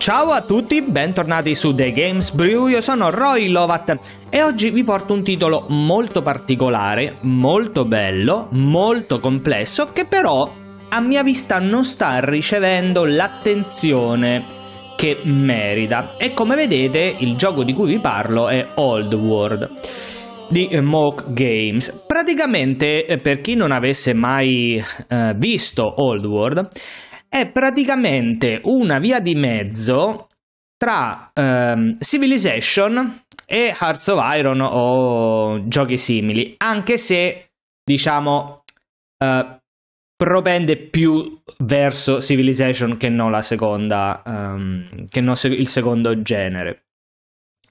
Ciao a tutti, bentornati su The Games Brew, io sono Roy Lovat e oggi vi porto un titolo molto particolare, molto bello, molto complesso, che però a mia vista non sta ricevendo l'attenzione che merita. E come vedete il gioco di cui vi parlo è Old World di Mock Games. Praticamente, eh, per chi non avesse mai eh, visto Old World, è praticamente una via di mezzo tra ehm, Civilization e Hearts of Iron o giochi simili, anche se diciamo eh, propende più verso Civilization che non la seconda, ehm, che non il secondo genere.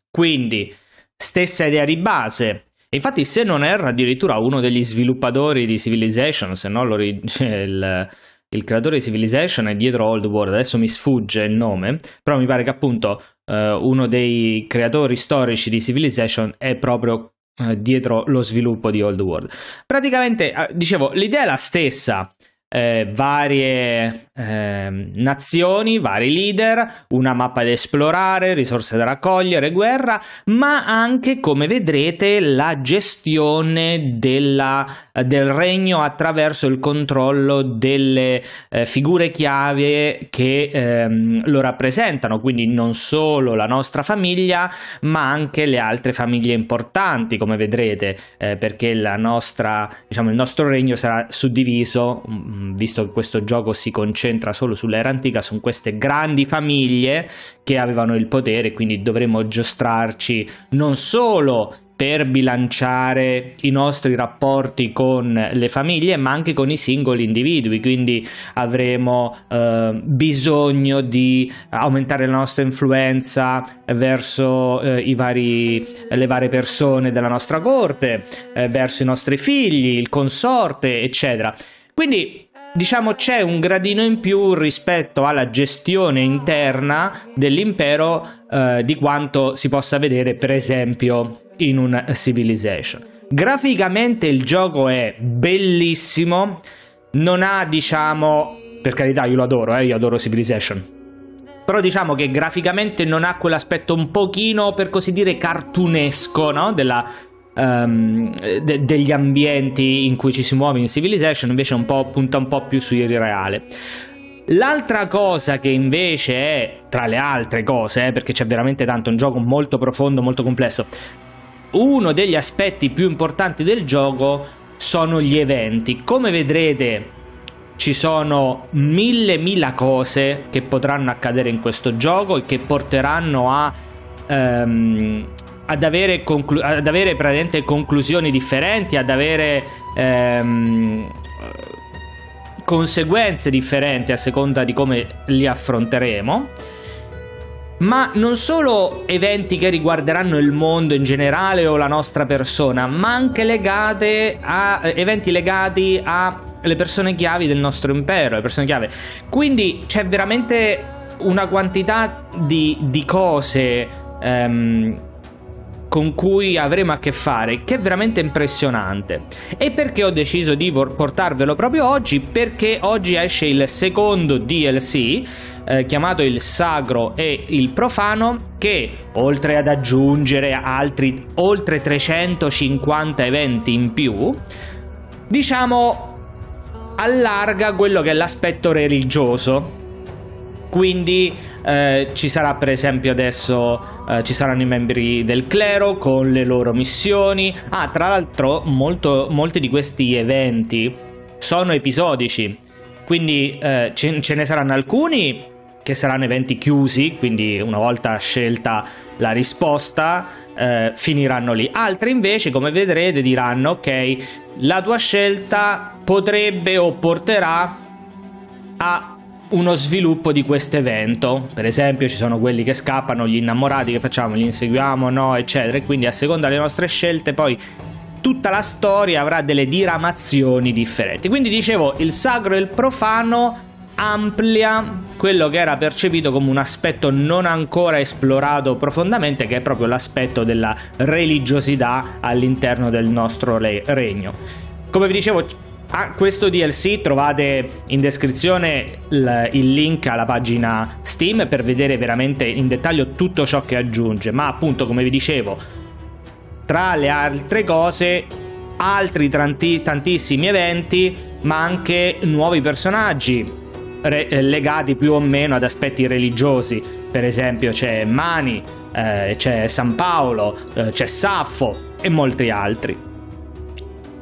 Quindi stessa idea di base. Infatti, se non erro, addirittura uno degli sviluppatori di Civilization, se no il, il creatore di Civilization è dietro Old World, adesso mi sfugge il nome, però mi pare che appunto eh, uno dei creatori storici di Civilization è proprio eh, dietro lo sviluppo di Old World. Praticamente, eh, dicevo, l'idea è la stessa, eh, varie eh, nazioni, vari leader, una mappa da esplorare, risorse da raccogliere, guerra, ma anche, come vedrete, la gestione della, del regno attraverso il controllo delle eh, figure chiave che ehm, lo rappresentano, quindi non solo la nostra famiglia, ma anche le altre famiglie importanti, come vedrete, eh, perché la nostra, diciamo, il nostro regno sarà suddiviso mm, Mm, visto che questo gioco si concentra solo sull'era antica, su queste grandi famiglie che avevano il potere, quindi dovremmo giostrarci non solo per bilanciare i nostri rapporti con le famiglie ma anche con i singoli individui quindi avremo eh, bisogno di aumentare la nostra influenza verso eh, vari, le varie persone della nostra corte eh, verso i nostri figli il consorte eccetera quindi diciamo c'è un gradino in più rispetto alla gestione interna dell'impero eh, di quanto si possa vedere per esempio in un Civilization. Graficamente il gioco è bellissimo, non ha diciamo, per carità io lo adoro, eh, io adoro Civilization, però diciamo che graficamente non ha quell'aspetto un pochino per così dire cartunesco no? della um, de- degli ambienti in cui ci si muove in Civilization, invece un po', punta un po' più reale. L'altra cosa che invece è, tra le altre cose, eh, perché c'è veramente tanto, un gioco molto profondo, molto complesso, uno degli aspetti più importanti del gioco sono gli eventi. Come vedrete ci sono mille mila cose che potranno accadere in questo gioco e che porteranno a ehm, ad avere, conclu- ad avere praticamente conclusioni differenti, ad avere ehm, conseguenze differenti a seconda di come li affronteremo. Ma non solo eventi che riguarderanno il mondo in generale o la nostra persona, ma anche legate a, eh, eventi legati alle persone chiavi del nostro impero, le persone chiave. Quindi c'è veramente una quantità di, di cose ehm, con cui avremo a che fare, che è veramente impressionante. E perché ho deciso di portarvelo proprio oggi? Perché oggi esce il secondo DLC, eh, chiamato il Sacro e il Profano, che oltre ad aggiungere altri oltre 350 eventi in più, diciamo allarga quello che è l'aspetto religioso quindi eh, ci sarà per esempio adesso eh, ci saranno i membri del clero con le loro missioni. Ah, tra l'altro molto, molti di questi eventi sono episodici, quindi eh, ce, ce ne saranno alcuni che saranno eventi chiusi, quindi una volta scelta la risposta eh, finiranno lì. Altri invece, come vedrete, diranno ok, la tua scelta potrebbe o porterà a uno sviluppo di questo evento. Per esempio, ci sono quelli che scappano, gli innamorati che facciamo, li inseguiamo, no, eccetera. E quindi a seconda delle nostre scelte, poi tutta la storia avrà delle diramazioni differenti. Quindi dicevo, il sacro e il profano amplia quello che era percepito come un aspetto non ancora esplorato profondamente, che è proprio l'aspetto della religiosità all'interno del nostro regno. Come vi dicevo, a ah, questo DLC trovate in descrizione il, il, link alla pagina Steam per vedere veramente in dettaglio tutto ciò che aggiunge, ma appunto come vi dicevo, tra le altre cose altri tanti, tantissimi eventi, ma anche nuovi personaggi re, eh, legati più o meno ad aspetti religiosi. Per esempio c'è Mani, eh, c'è San Paolo, eh, c'è Saffo e molti altri.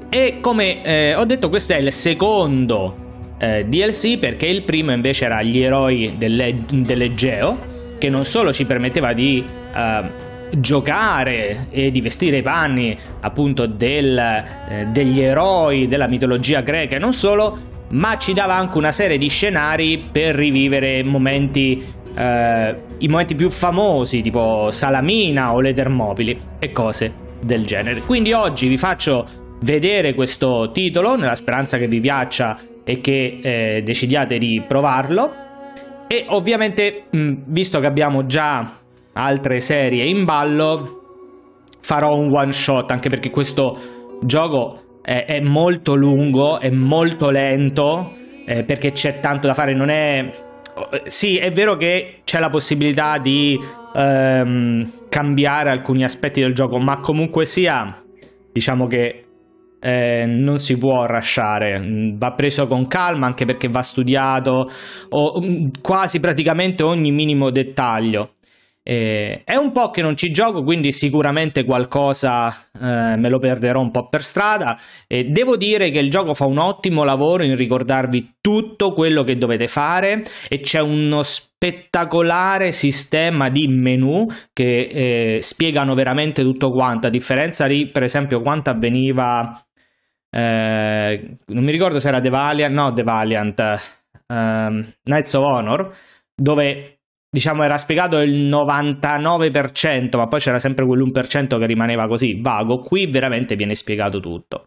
E come eh, ho detto, questo è il secondo eh, DLC perché il primo invece era gli eroi delle, dell'Egeo, che non solo ci permetteva di eh, giocare e di vestire i panni appunto del, eh, degli eroi della mitologia greca e non solo, ma ci dava anche una serie di scenari per rivivere momenti, eh, i momenti più famosi tipo Salamina o le Termopili e cose del genere. Quindi oggi vi faccio vedere questo titolo nella speranza che vi piaccia e che eh, decidiate di provarlo. E ovviamente, mh, mm, visto che abbiamo già altre serie in ballo, farò un one shot anche perché questo gioco è, è molto lungo, è molto lento eh, perché c'è tanto da fare. Non è. Sì, è vero che c'è la possibilità di ehm, cambiare alcuni aspetti del gioco, ma comunque sia, diciamo che eh, non si può rasciare, mm, va preso con calma anche perché va studiato o, mm, quasi praticamente ogni minimo dettaglio. Eh, è un po' che non ci gioco, quindi sicuramente qualcosa eh, me lo perderò un po' per strada. Eh, devo dire che il gioco fa un ottimo lavoro in ricordarvi tutto quello che dovete fare e c'è uno spettacolare sistema di menu che eh, spiegano veramente tutto quanto, a differenza di per esempio quanto avveniva eh, non mi ricordo se era The Valiant, no, The Valiant, um, Knights of Honor, dove diciamo era spiegato il 99%, ma poi c'era sempre quell'1% che rimaneva così vago. Qui veramente viene spiegato tutto.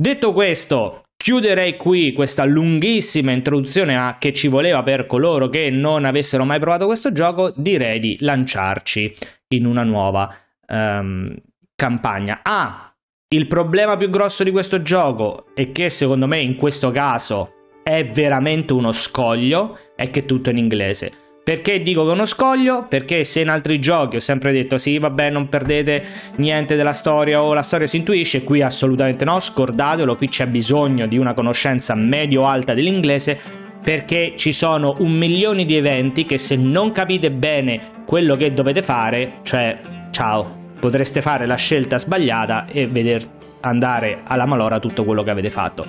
Detto questo, chiuderei qui questa lunghissima introduzione a che ci voleva per coloro che non avessero mai provato questo gioco. Direi di lanciarci in una nuova um, campagna. Ah, il problema più grosso di questo gioco, e che secondo me in questo caso è veramente uno scoglio, è che è tutto in inglese. Perché dico che è uno scoglio? Perché se in altri giochi ho sempre detto sì, vabbè, non perdete niente della storia o la storia si intuisce, qui assolutamente no, scordatelo, qui c'è bisogno di una conoscenza medio-alta dell'inglese perché ci sono un milione di eventi che se non capite bene quello che dovete fare, cioè ciao potreste fare la scelta sbagliata e veder andare alla malora tutto quello che avete fatto.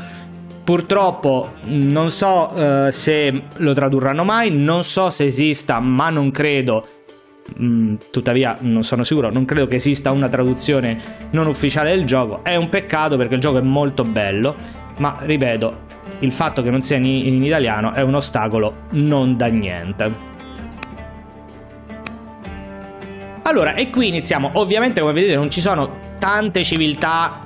Purtroppo non so eh, se lo tradurranno mai, non so se esista, ma non credo. Mm, tuttavia, non sono sicuro, non credo che esista una traduzione non ufficiale del gioco. È un peccato perché il gioco è molto bello, ma ripeto, il fatto che non sia in, in italiano è un ostacolo non da niente. Allora, e qui iniziamo. Ovviamente, come vedete, non ci sono tante civiltà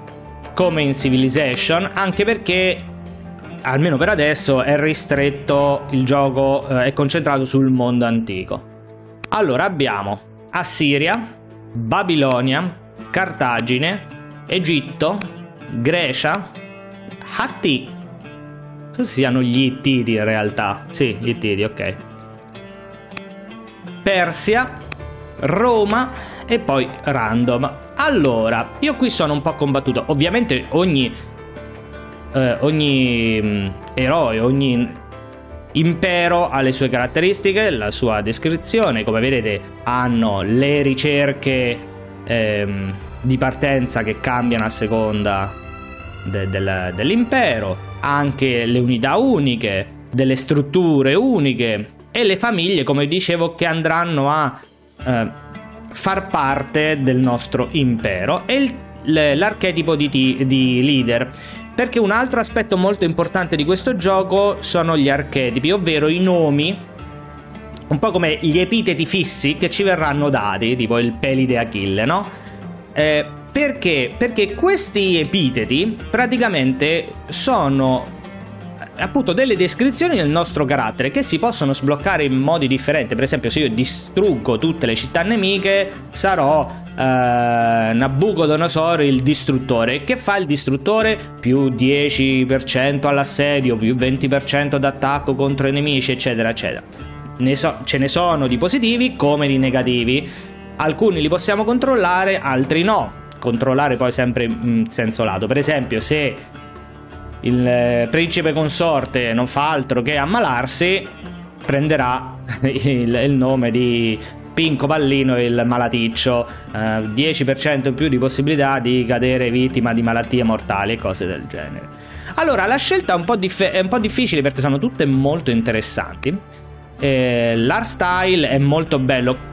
come in Civilization, anche perché almeno per adesso è ristretto il gioco eh, è concentrato sul mondo antico. Allora abbiamo Assiria, Babilonia, Cartagine, Egitto, Grecia, Hatti. Non so se siano gli Ittiti in realtà. Sì, gli Ittiti, ok. Persia, Roma e poi random. Allora, io qui sono un po' combattuto. Ovviamente ogni, eh, ogni mm, eroe, ogni impero ha le sue caratteristiche, la sua descrizione. Come vedete hanno le ricerche ehm, di partenza che cambiano a seconda de del dell'impero, anche le unità uniche, delle strutture uniche e le famiglie, come dicevo, che andranno a eh, far parte del nostro impero e il l'archetipo di, di, leader. Perché un altro aspetto molto importante di questo gioco sono gli archetipi, ovvero i nomi, un po' come gli epiteti fissi che ci verranno dati, tipo il pelide Achille, no? Eh, perché? Perché questi epiteti praticamente sono appunto delle descrizioni del nostro carattere che si possono sbloccare in modi differenti. Per esempio, se io distruggo tutte le città nemiche, sarò eh, Nabucodonosor il distruttore. Che fa il distruttore? Più 10% all'assedio, più 20% d'attacco contro i nemici, eccetera, eccetera. Ne so, ce ne sono di positivi come di negativi. Alcuni li possiamo controllare, altri no. Controllare poi sempre in senso lato. Per esempio, se il eh, principe consorte non fa altro che ammalarsi, prenderà il, il nome di Pinco Pallino il malaticcio, eh, 10% in più di possibilità di cadere vittima di malattie mortali e cose del genere. Allora, la scelta è un po', dif- è un po difficile perché sono tutte molto interessanti. Eh, l'art style è molto bello.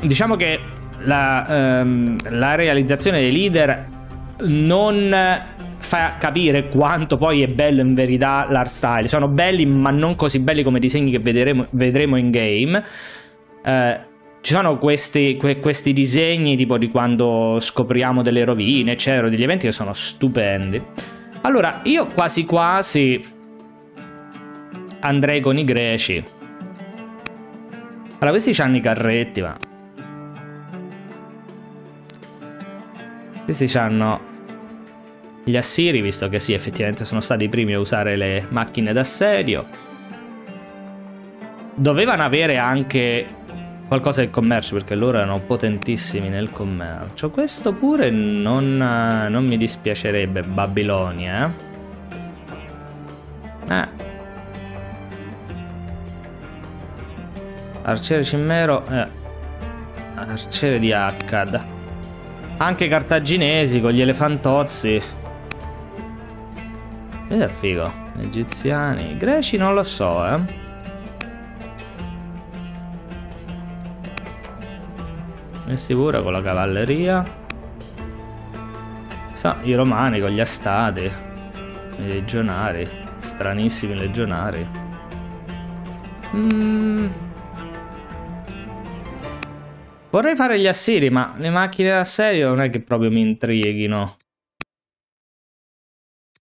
Diciamo che la, ehm, la realizzazione dei leader non fa capire quanto poi è bello in verità l'art style. Sono belli, ma non così belli come i disegni che vedremo, vedremo in game. Eh, ci sono questi, que, questi, disegni tipo di quando scopriamo delle rovine, eccetera, degli eventi che sono stupendi. Allora, io quasi quasi andrei con i greci. Allora, questi hanno i carretti, ma... Questi hanno gli assiri, visto che sì, effettivamente sono stati i primi a usare le macchine d'assedio. Dovevano avere anche qualcosa del commercio, perché loro erano potentissimi nel commercio. Questo pure non, eh, non mi dispiacerebbe, Babilonia. Eh. eh. Arciere Cimmero... Eh. Arciere di Akkad. Anche cartaginesi con gli elefantozzi questo è figo. Egiziani. Greci non lo so, eh. Messi pure con la cavalleria. Sa, i romani con gli astati. I legionari. Stranissimi legionari. Mmm... Vorrei fare gli assiri, ma le macchine da serio non è che proprio mi intrighino.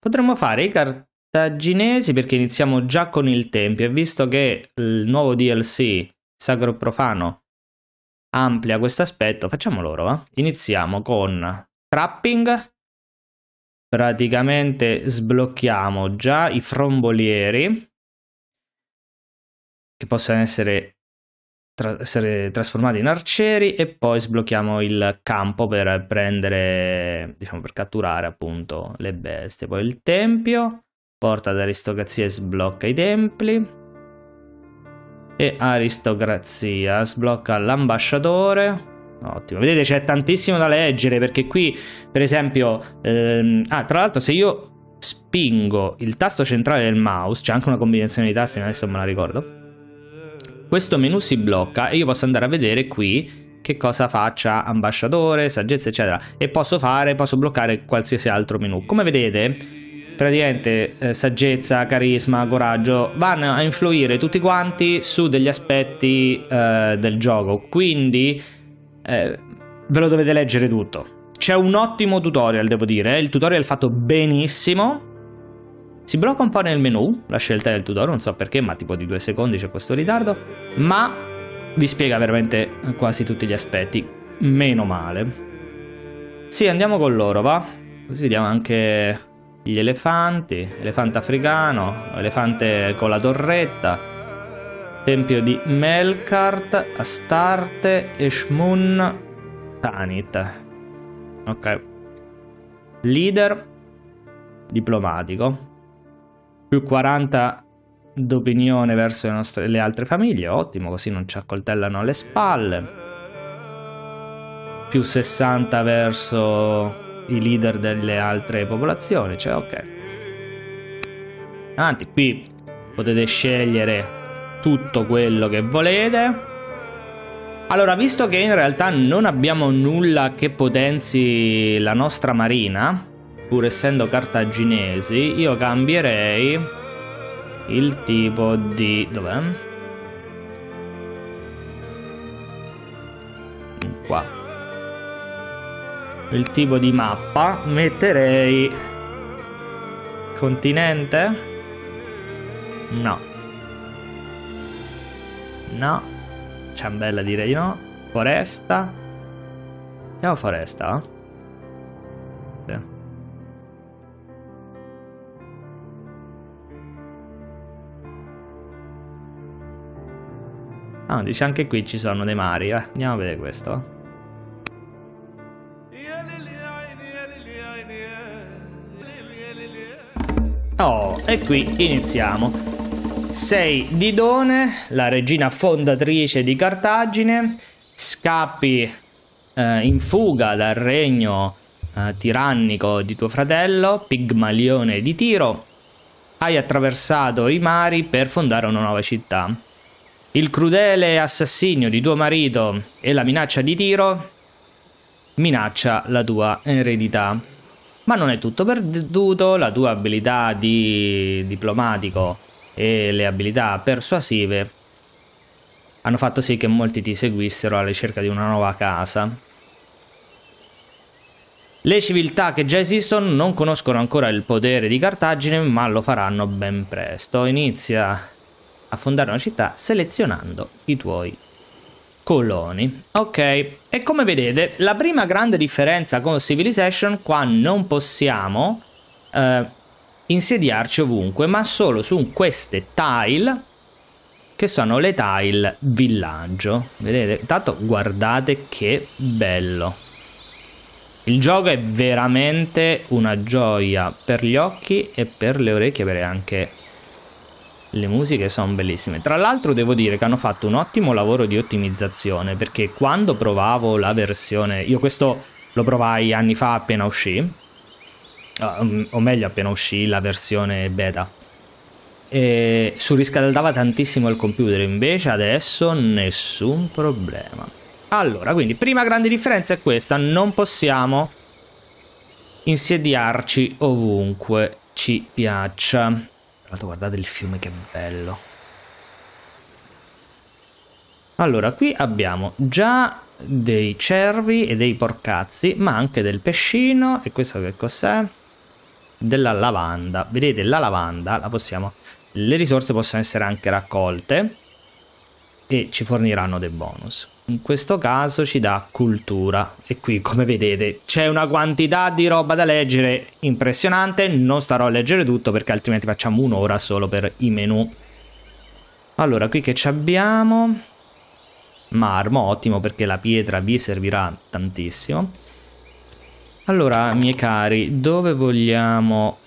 Potremmo fare i cartaginesi perché iniziamo già con il tempio e visto che il nuovo DLC Sacro Profano amplia questo aspetto, facciamo loro, va? Eh. Iniziamo con trapping, praticamente sblocchiamo già i frombolieri che possono essere tra- essere trasformati in arcieri e poi sblocchiamo il campo per prendere, diciamo, per catturare appunto le bestie. Poi il tempio, porta d'aristocrazia sblocca i templi. E aristocrazia sblocca l'ambasciatore. Ottimo, vedete c'è tantissimo da leggere perché qui per esempio, ehm, ah tra l'altro se io spingo il tasto centrale del mouse, c'è anche una combinazione di tasti, adesso me la ricordo, questo menu si blocca e io posso andare a vedere qui che cosa faccia ambasciatore, saggezza eccetera e posso fare, posso bloccare qualsiasi altro menu. Come vedete praticamente eh, saggezza, carisma, coraggio vanno a influire tutti quanti su degli aspetti eh, del gioco quindi eh, ve lo dovete leggere tutto. C'è un ottimo tutorial devo dire, il tutorial è fatto benissimo si blocca un po' nel menu, la scelta del tutorial, non so perché, ma tipo di due secondi c'è questo ritardo, ma vi spiega veramente quasi tutti gli aspetti, meno male. Sì, andiamo con loro, va? Così vediamo anche gli elefanti, elefante africano, elefante con la torretta, tempio di Melkart, Astarte, Eshmun, Tanit. Ok. Leader diplomatico più 40 d'opinione verso le, nostre, le altre famiglie, ottimo, così non ci accoltellano alle spalle. Più 60 verso i leader delle altre popolazioni, cioè ok. Avanti, qui potete scegliere tutto quello che volete. Allora, visto che in realtà non abbiamo nulla che potenzi la nostra marina, pur essendo cartaginesi, io cambierei il tipo di... dov'è? Qua. Il tipo di mappa metterei... Continente? No. No. Ciambella direi di no. Foresta? Siamo foresta? Ah, dice anche qui ci sono dei mari. Eh, andiamo a vedere questo. Oh, e qui iniziamo. Sei Didone, la regina fondatrice di Cartagine, scappi eh, in fuga dal regno eh, tirannico di tuo fratello, Pigmalione di Tiro, hai attraversato i mari per fondare una nuova città il crudele assassinio di tuo marito e la minaccia di tiro minaccia la tua eredità. Ma non è tutto perduto, la tua abilità di diplomatico e le abilità persuasive hanno fatto sì che molti ti seguissero alla ricerca di una nuova casa. Le civiltà che già esistono non conoscono ancora il potere di Cartagine, ma lo faranno ben presto. Inizia a fondare una città selezionando i tuoi coloni. Ok, e come vedete, la prima grande differenza con Civilization qua non possiamo eh, insediarci ovunque, ma solo su queste tile che sono le tile villaggio. Vedete, intanto guardate che bello. Il gioco è veramente una gioia per gli occhi e per le orecchie, per anche le musiche sono bellissime. Tra l'altro devo dire che hanno fatto un ottimo lavoro di ottimizzazione perché quando provavo la versione, io questo lo provai anni fa appena uscì, ah, mm, o meglio appena uscì la versione beta. E surriscaldava tantissimo il computer, invece adesso nessun problema. Allora, quindi prima grande differenza è questa, non possiamo insediarci ovunque ci piaccia l'altro guardate il fiume che bello. Allora, qui abbiamo già dei cervi e dei porcazzi, ma anche del pescino. E questo che cos'è? Della lavanda. Vedete, la lavanda la possiamo... Le risorse possono essere anche raccolte e ci forniranno dei bonus. In questo caso ci dà cultura e qui come vedete c'è una quantità di roba da leggere impressionante, non starò a leggere tutto perché altrimenti facciamo un'ora solo per i menu. Allora qui che abbiamo? Marmo, ottimo perché la pietra vi servirà tantissimo. Allora miei cari, dove vogliamo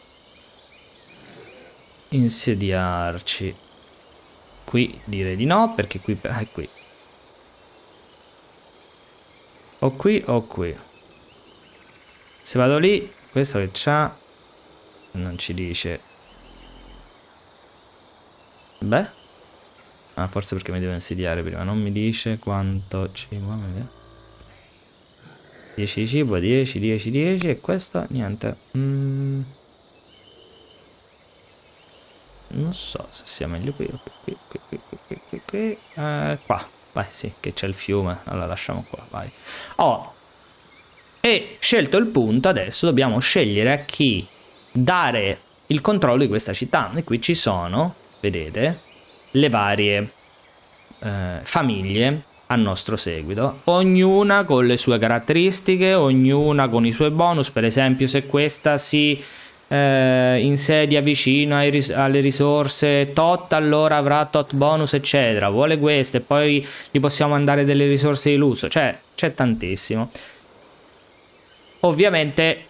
insediarci? qui dire di no perché qui è ah, qui o qui o qui se vado lì questo che c'ha non ci dice beh ah forse perché mi devo insidiare prima non mi dice quanto ci muove 10 di cibo 10 10 10 e questo niente mm non so se sia meglio qui o qui, qui, qui, qui, qui, qui, eh, qua. Vai, sì, che c'è il fiume, allora lasciamo qua, vai. Oh, e scelto il punto, adesso dobbiamo scegliere a chi dare il controllo di questa città. E qui ci sono, vedete, le varie eh, famiglie a nostro seguito, ognuna con le sue caratteristiche, ognuna con i suoi bonus, per esempio se questa si eh, in sedia vicino ris- alle risorse tot allora avrà tot bonus eccetera vuole queste poi gli possiamo mandare delle risorse di lusso cioè c'è tantissimo ovviamente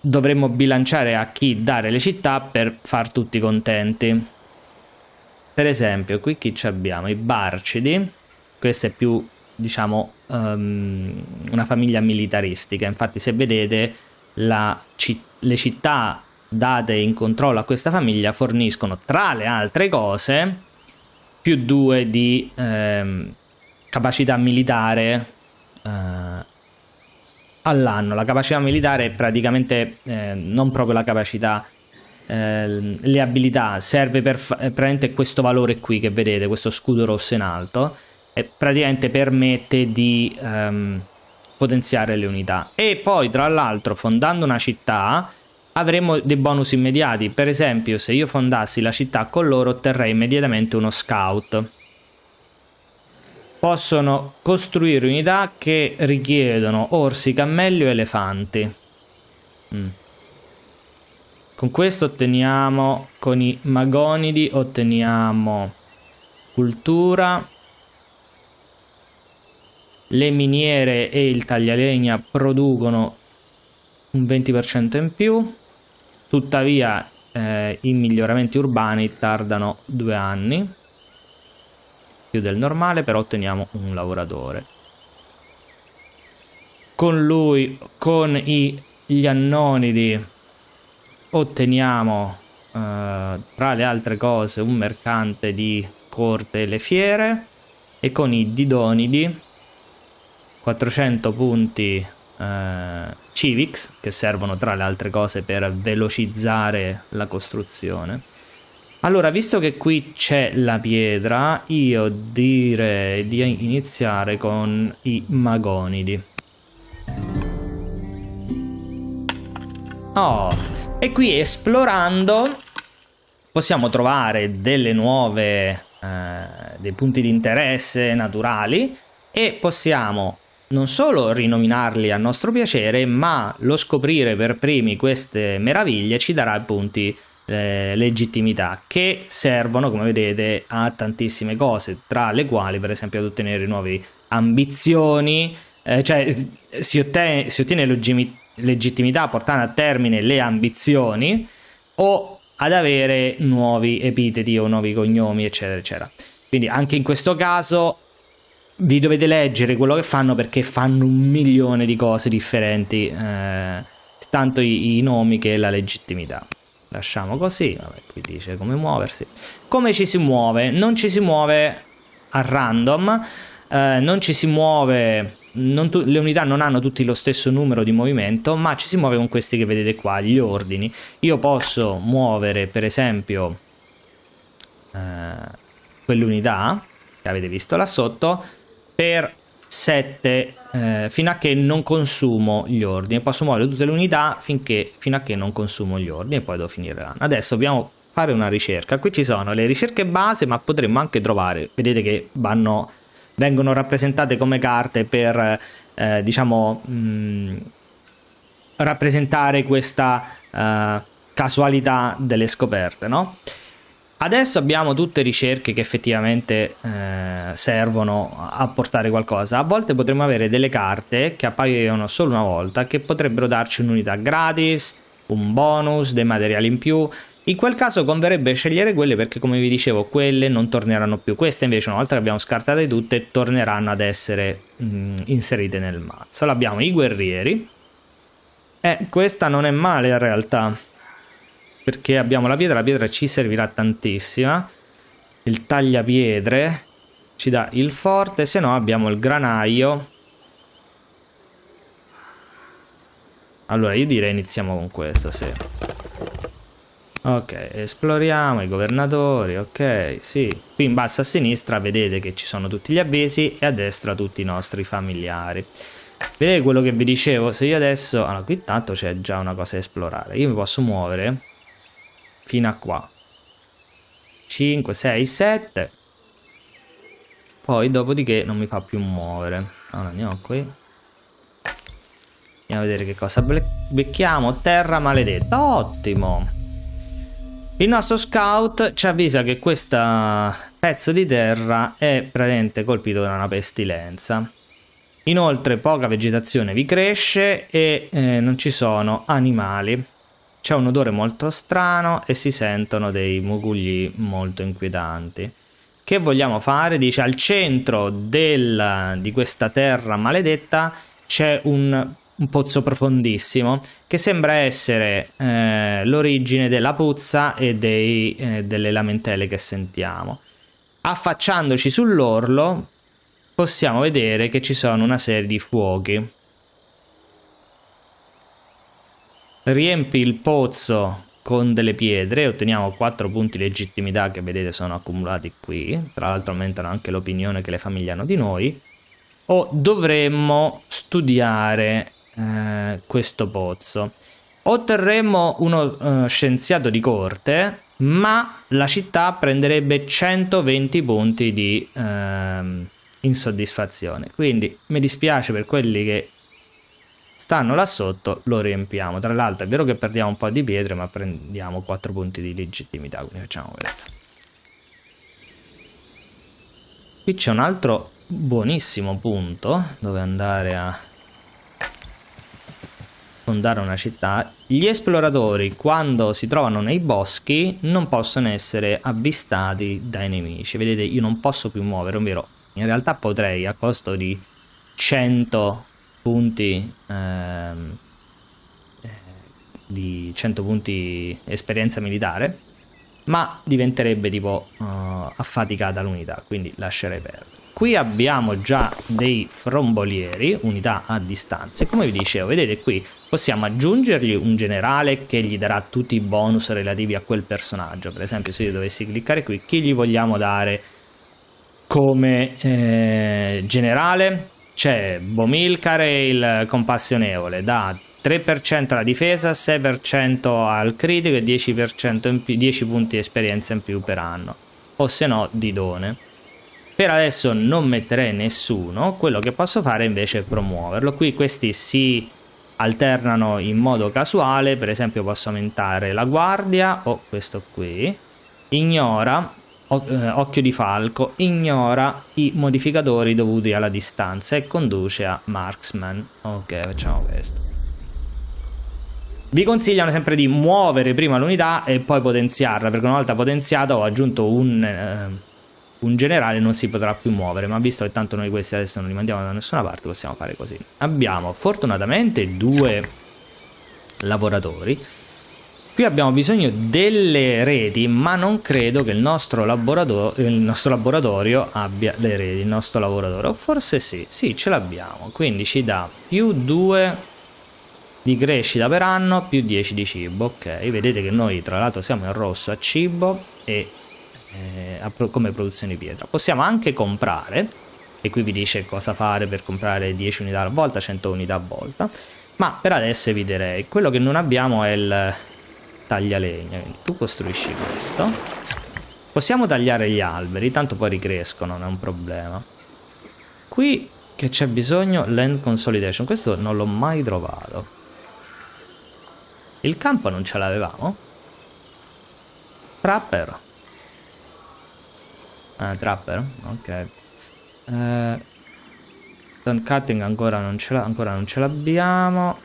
dovremmo bilanciare a chi dare le città per far tutti contenti per esempio qui chi ci abbiamo i barcidi questa è più diciamo um, una famiglia militaristica infatti se vedete la, ci, le città date in controllo a questa famiglia forniscono tra le altre cose più 2 di ehm, capacità militare eh, all'anno. La capacità militare è praticamente eh, non proprio la capacità, eh, le abilità, serve per eh, praticamente questo valore qui che vedete, questo scudo rosso in alto, e praticamente permette di ehm, potenziare le unità. E poi tra l'altro fondando una città avremo dei bonus immediati. Per esempio, se io fondassi la città con loro, otterrei immediatamente uno scout. Possono costruire unità che richiedono orsi, cammelli o elefanti. Mm. Con questo otteniamo, con i magonidi otteniamo cultura, le miniere e il taglialegna producono un 20% in più tuttavia eh, i miglioramenti urbani tardano due anni, più del normale, però otteniamo un lavoratore. Con lui, con i, gli annonidi, otteniamo eh, tra le altre cose un mercante di corte e le fiere e con i didonidi 400 punti eh, Civics che servono tra le altre cose per velocizzare la costruzione. Allora, visto che qui c'è la pietra, io direi di iniziare con i magonidi. Oh, e qui esplorando possiamo trovare delle nuove, eh, dei punti di interesse naturali e possiamo non solo rinominarli a nostro piacere, ma lo scoprire per primi queste meraviglie ci darà punti eh, legittimità che servono, come vedete, a tantissime cose, tra le quali per esempio ad ottenere nuove ambizioni, eh, cioè si ottiene, si ottiene legittimità portando a termine le ambizioni o ad avere nuovi epiteti o nuovi cognomi, eccetera, eccetera. Quindi anche in questo caso vi dovete leggere quello che fanno perché fanno un milione di cose differenti, eh, tanto i, i nomi che la legittimità lasciamo così, vabbè, qui dice come muoversi. Come ci si muove? Non ci si muove a random, eh, non ci si muove, le unità non hanno tutti lo stesso numero di movimento, ma ci si muove con questi che vedete qua, gli ordini. Io posso muovere per esempio eh, quell'unità che avete visto là sotto, per 7 eh, fino a che non consumo gli ordini. Posso muovere tutte le unità finché, fino a che non consumo gli ordini e poi devo finire l'anno. Adesso dobbiamo fare una ricerca. Qui ci sono le ricerche base, ma potremmo anche trovare, vedete che vanno, vengono rappresentate come carte per, eh, diciamo, mh, mm, rappresentare questa eh, casualità delle scoperte, no? Adesso abbiamo tutte ricerche che effettivamente eh, servono a portare qualcosa. A volte potremmo avere delle carte che appaiono solo una volta che potrebbero darci un'unità gratis, un bonus, dei materiali in più. In quel caso converrebbe scegliere quelle perché come vi dicevo quelle non torneranno più. Queste invece una volta che abbiamo scartate tutte torneranno ad essere mh, mm, inserite nel mazzo. Allora abbiamo i guerrieri. Eh, questa non è male in realtà perché abbiamo la pietra, la pietra ci servirà tantissima, il tagliapietre ci dà il forte, se no abbiamo il granaio. Allora io direi iniziamo con questo, sì. Ok, esploriamo i governatori, ok, sì. Qui in basso a sinistra vedete che ci sono tutti gli avvisi e a destra tutti i nostri familiari. Vedete quello che vi dicevo? Se io adesso... Allora, qui intanto c'è già una cosa da esplorare. Io mi posso muovere fino a qua 5 6 7 poi dopodiché non mi fa più muovere allora andiamo qui andiamo a vedere che cosa becchiamo terra maledetta ottimo il nostro scout ci avvisa che questo pezzo di terra è praticamente colpito da una pestilenza inoltre poca vegetazione vi cresce e eh, non ci sono animali c'è un odore molto strano e si sentono dei mugugli molto inquietanti. Che vogliamo fare? Dice al centro del, di questa terra maledetta c'è un, un, pozzo profondissimo che sembra essere eh, l'origine della puzza e dei, eh, delle lamentele che sentiamo. Affacciandoci sull'orlo possiamo vedere che ci sono una serie di fuochi riempi il pozzo con delle pietre e otteniamo 4 punti legittimità che vedete sono accumulati qui tra l'altro aumentano anche l'opinione che le famiglie hanno di noi o dovremmo studiare eh, questo pozzo otterremmo uno eh, scienziato di corte ma la città prenderebbe 120 punti di eh, insoddisfazione quindi mi dispiace per quelli che stanno là sotto, lo riempiamo. Tra l'altro è vero che perdiamo un po' di pietre, ma prendiamo 4 punti di legittimità, quindi facciamo questo. Qui c'è un altro buonissimo punto dove andare a fondare una città. Gli esploratori, quando si trovano nei boschi, non possono essere avvistati dai nemici. Vedete, io non posso più muovere, ovvero in realtà potrei a costo di 100 punti ehm, eh, di 100 punti esperienza militare ma diventerebbe tipo uh, affaticata l'unità quindi lascerei perdere qui abbiamo già dei frombolieri unità a distanza e come vi dicevo vedete qui possiamo aggiungergli un generale che gli darà tutti i bonus relativi a quel personaggio per esempio se io dovessi cliccare qui chi gli vogliamo dare come eh, generale c'è Bomilcare il compassionevole da 3% alla difesa, 6% al critico e 10%, più, 10 punti di esperienza in più per anno o se no Didone per adesso non metterei nessuno quello che posso fare invece è promuoverlo qui questi si alternano in modo casuale per esempio posso aumentare la guardia o oh, questo qui ignora eh, occhio di Falco ignora i modificatori dovuti alla distanza e conduce a Marksman. Ok, facciamo questo. Vi consigliano sempre di muovere prima l'unità e poi potenziarla, perché una volta potenziata ho aggiunto un, eh, un generale non si potrà più muovere, ma visto che tanto noi questi adesso non li mandiamo da nessuna parte, possiamo fare così. Abbiamo fortunatamente due lavoratori Qui abbiamo bisogno delle reti, ma non credo che il nostro, il nostro laboratorio abbia le reti, il nostro laboratorio. Forse sì, sì, ce l'abbiamo. Quindi ci dà più 2 di crescita per anno, più 10 di cibo. Ok, vedete che noi tra l'altro siamo in rosso a cibo e eh, a pro come produzione di pietra. Possiamo anche comprare, e qui vi dice cosa fare per comprare 10 unità a volta, 100 unità a volta. Ma per adesso eviterei. Quello che non abbiamo è il Taglialegna. Tu costruisci questo. Possiamo tagliare gli alberi, tanto poi ricrescono, non è un problema. Qui che c'è bisogno land consolidation, questo non l'ho mai trovato. Il campo non ce l'avevamo? Trapper. Eh, trapper, ok. Eh, stone cutting ancora non ce l'abbiamo.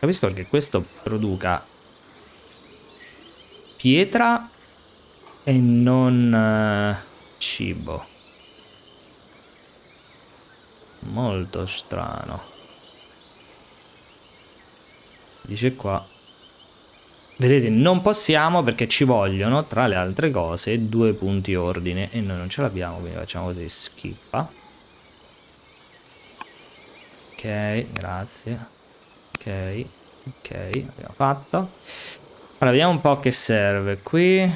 Capisco che questo produca pietra e non uh, cibo. Molto strano. Dice qua. Vedete, non possiamo perché ci vogliono, tra le altre cose, due punti ordine e noi non ce l'abbiamo, quindi facciamo così, schippa. Ok, grazie. Ok, ok, abbiamo fatto. Allora, vediamo un po' che serve qui.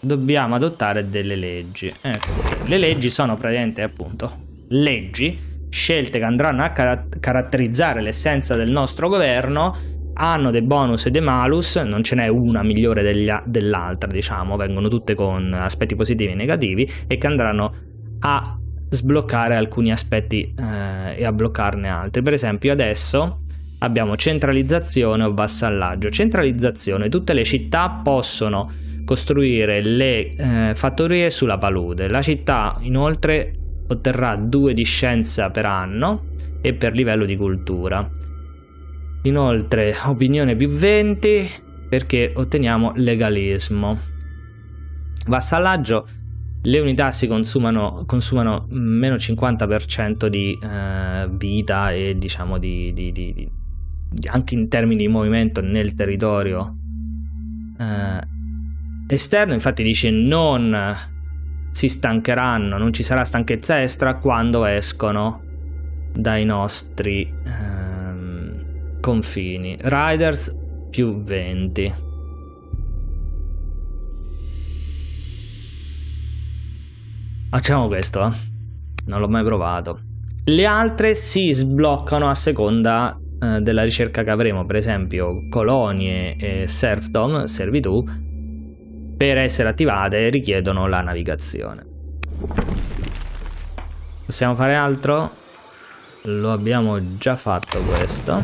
Dobbiamo adottare delle leggi. Ecco, le leggi sono praticamente appunto leggi, scelte che andranno a car caratterizzare l'essenza del nostro governo. Hanno dei bonus e dei malus, non ce n'è una migliore dell'altra, diciamo, vengono tutte con aspetti positivi e negativi e che andranno a sbloccare alcuni aspetti eh, e a bloccarne altri. Per esempio, adesso abbiamo centralizzazione o vassallaggio. Centralizzazione, tutte le città possono costruire le eh, fattorie sulla palude. La città inoltre otterrà due di scienza per anno e per livello di cultura. Inoltre, opinione più 20 perché otteniamo legalismo. Vassallaggio le unità si consumano, consumano meno 50% di eh, vita e diciamo di, di, di, anche in termini di movimento nel territorio eh, esterno, infatti dice non si stancheranno, non ci sarà stanchezza extra quando escono dai nostri ehm, confini. Riders più 20. Facciamo questo, eh? non l'ho mai provato. Le altre si sbloccano a seconda eh, della ricerca che avremo, per esempio colonie e serfdom, servitù, per essere attivate richiedono la navigazione. Possiamo fare altro? Lo abbiamo già fatto questo.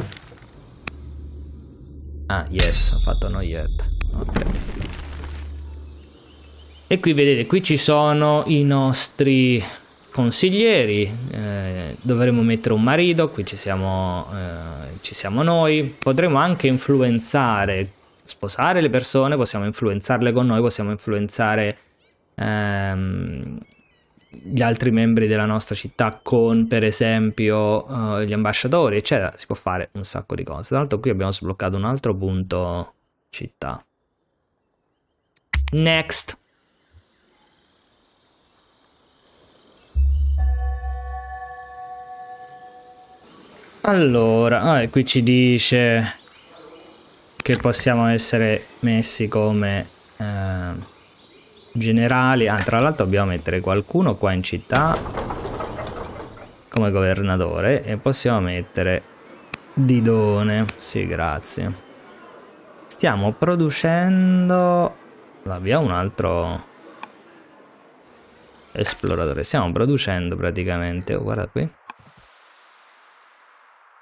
Ah, yes, ho fatto no yet. Ok. E qui vedete, qui ci sono i nostri consiglieri, eh, dovremmo mettere un marito, qui ci siamo, eh, ci siamo noi, potremmo anche influenzare, sposare le persone, possiamo influenzarle con noi, possiamo influenzare ehm, gli altri membri della nostra città con per esempio eh, gli ambasciatori, eccetera, si può fare un sacco di cose. Tra l'altro qui abbiamo sbloccato un altro punto città. Next. Allora, ah, qui ci dice che possiamo essere messi come eh, generali. Ah, tra l'altro dobbiamo mettere qualcuno qua in città come governatore e possiamo mettere Didone. Sì, grazie. Stiamo producendo... Abbiamo un altro esploratore. Stiamo producendo praticamente... Oh, guarda qui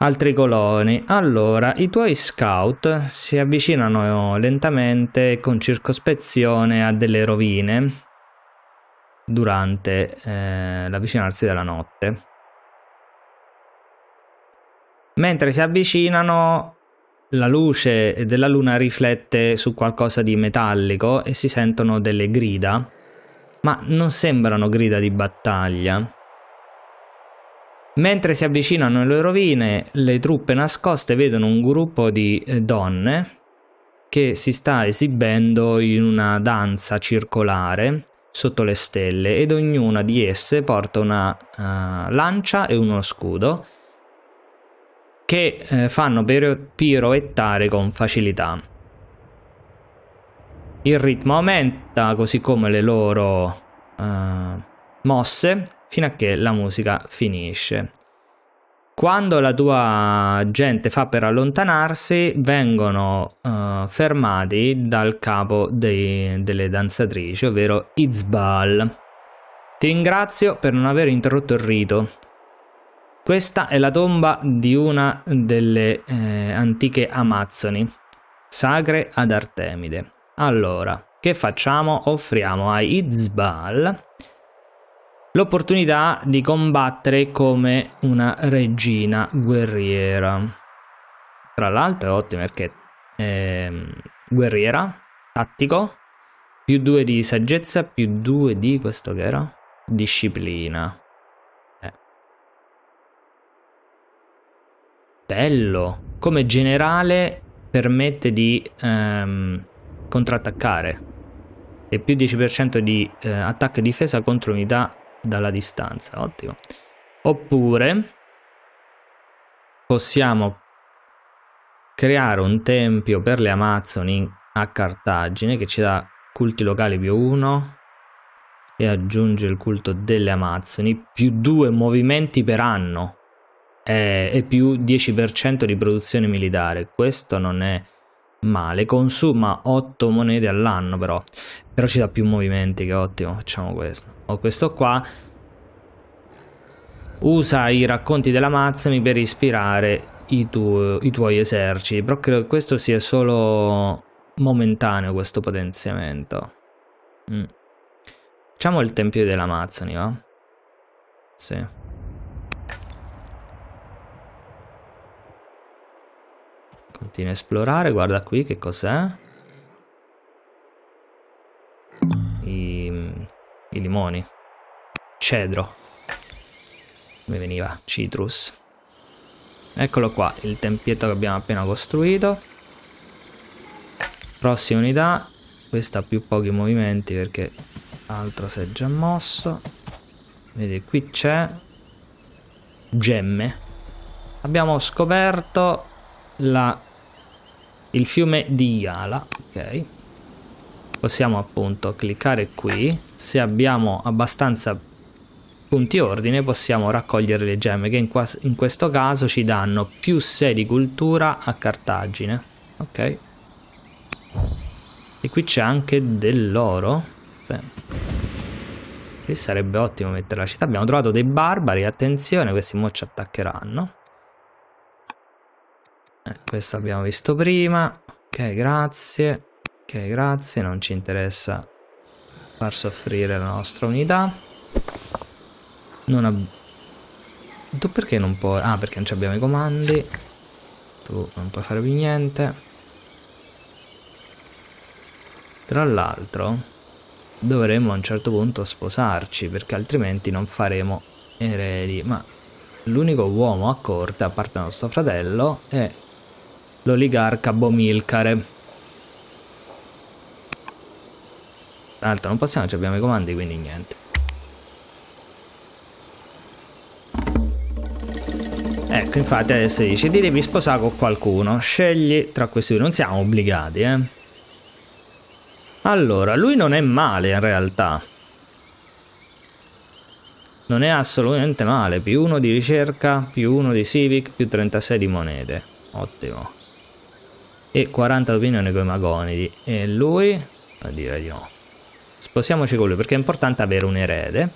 Altri coloni. Allora, i tuoi scout si avvicinano lentamente con circospezione a delle rovine durante eh, l'avvicinarsi della notte. Mentre si avvicinano, la luce della luna riflette su qualcosa di metallico e si sentono delle grida, ma non sembrano grida di battaglia. Mentre si avvicinano le rovine, le truppe nascoste vedono un gruppo di eh, donne che si sta esibendo in una danza circolare sotto le stelle ed ognuna di esse porta una uh, lancia e uno scudo che eh, fanno piroettare con facilità. Il ritmo aumenta così come le loro uh, mosse fino a che la musica finisce. Quando la tua gente fa per allontanarsi, vengono uh, fermati dal capo dei, delle danzatrici, ovvero Izbal. Ti ringrazio per non aver interrotto il rito. Questa è la tomba di una delle eh, antiche Amazzoni, sacre ad Artemide. Allora, che facciamo? Offriamo a Izbal l'opportunità di combattere come una regina guerriera. Tra l'altro è ottimo perché è ehm, guerriera, tattico, più 2 di saggezza, più 2 di questo che era? Disciplina. Eh. Bello. Come generale permette di ehm, contrattaccare e più 10% di eh, attacco e difesa contro unità dalla distanza, ottimo. Oppure possiamo creare un tempio per le Amazzoni a Cartagine che ci dà culti locali più 1 e aggiunge il culto delle Amazzoni più 2 movimenti per anno eh, e più 10% di produzione militare. Questo non è male. Consuma 8 monete all'anno però. Però ci dà più movimenti che ottimo. Facciamo questo. Ho oh, questo qua. Usa i racconti della Mazzami per ispirare i, tu i tuoi eserciti. Però credo che questo sia solo momentaneo questo potenziamento. Mm. Facciamo il tempio della Mazzani, va? Sì. Continua a esplorare, guarda qui che cos'è. I, I limoni. Cedro. Come veniva? Citrus. Eccolo qua, il tempietto che abbiamo appena costruito. Prossima unità. Questa ha più pochi movimenti perché altro si è già mosso. Vedi, qui c'è gemme. Abbiamo scoperto la il fiume di Yala, ok? Possiamo appunto cliccare qui, se abbiamo abbastanza punti ordine possiamo raccogliere le gemme che in, qua in questo caso ci danno più 6 di cultura a Cartagine, ok? E qui c'è anche dell'oro, sì. Qui sarebbe ottimo mettere la città. Abbiamo trovato dei barbari, attenzione, questi mo ci attaccheranno eh, questo abbiamo visto prima ok grazie ok grazie non ci interessa far soffrire la nostra unità non abbiamo tu perché non puoi ah perché non abbiamo i comandi tu non puoi fare più niente tra l'altro dovremmo a un certo punto sposarci perché altrimenti non faremo eredi ma l'unico uomo a corte a parte nostro fratello è l'oligarca Bomilcare. Tra l'altro non possiamo, abbiamo i comandi, quindi niente. Ecco, infatti adesso dice ti devi sposare con qualcuno, scegli tra questi due, non siamo obbligati, eh. Allora, lui non è male in realtà. Non è assolutamente male, più uno di ricerca, più uno di civic, più 36 di monete. Ottimo e 40 d'opinione con i Magonidi. E lui? A dire di no. Sposiamoci con lui perché è importante avere un erede.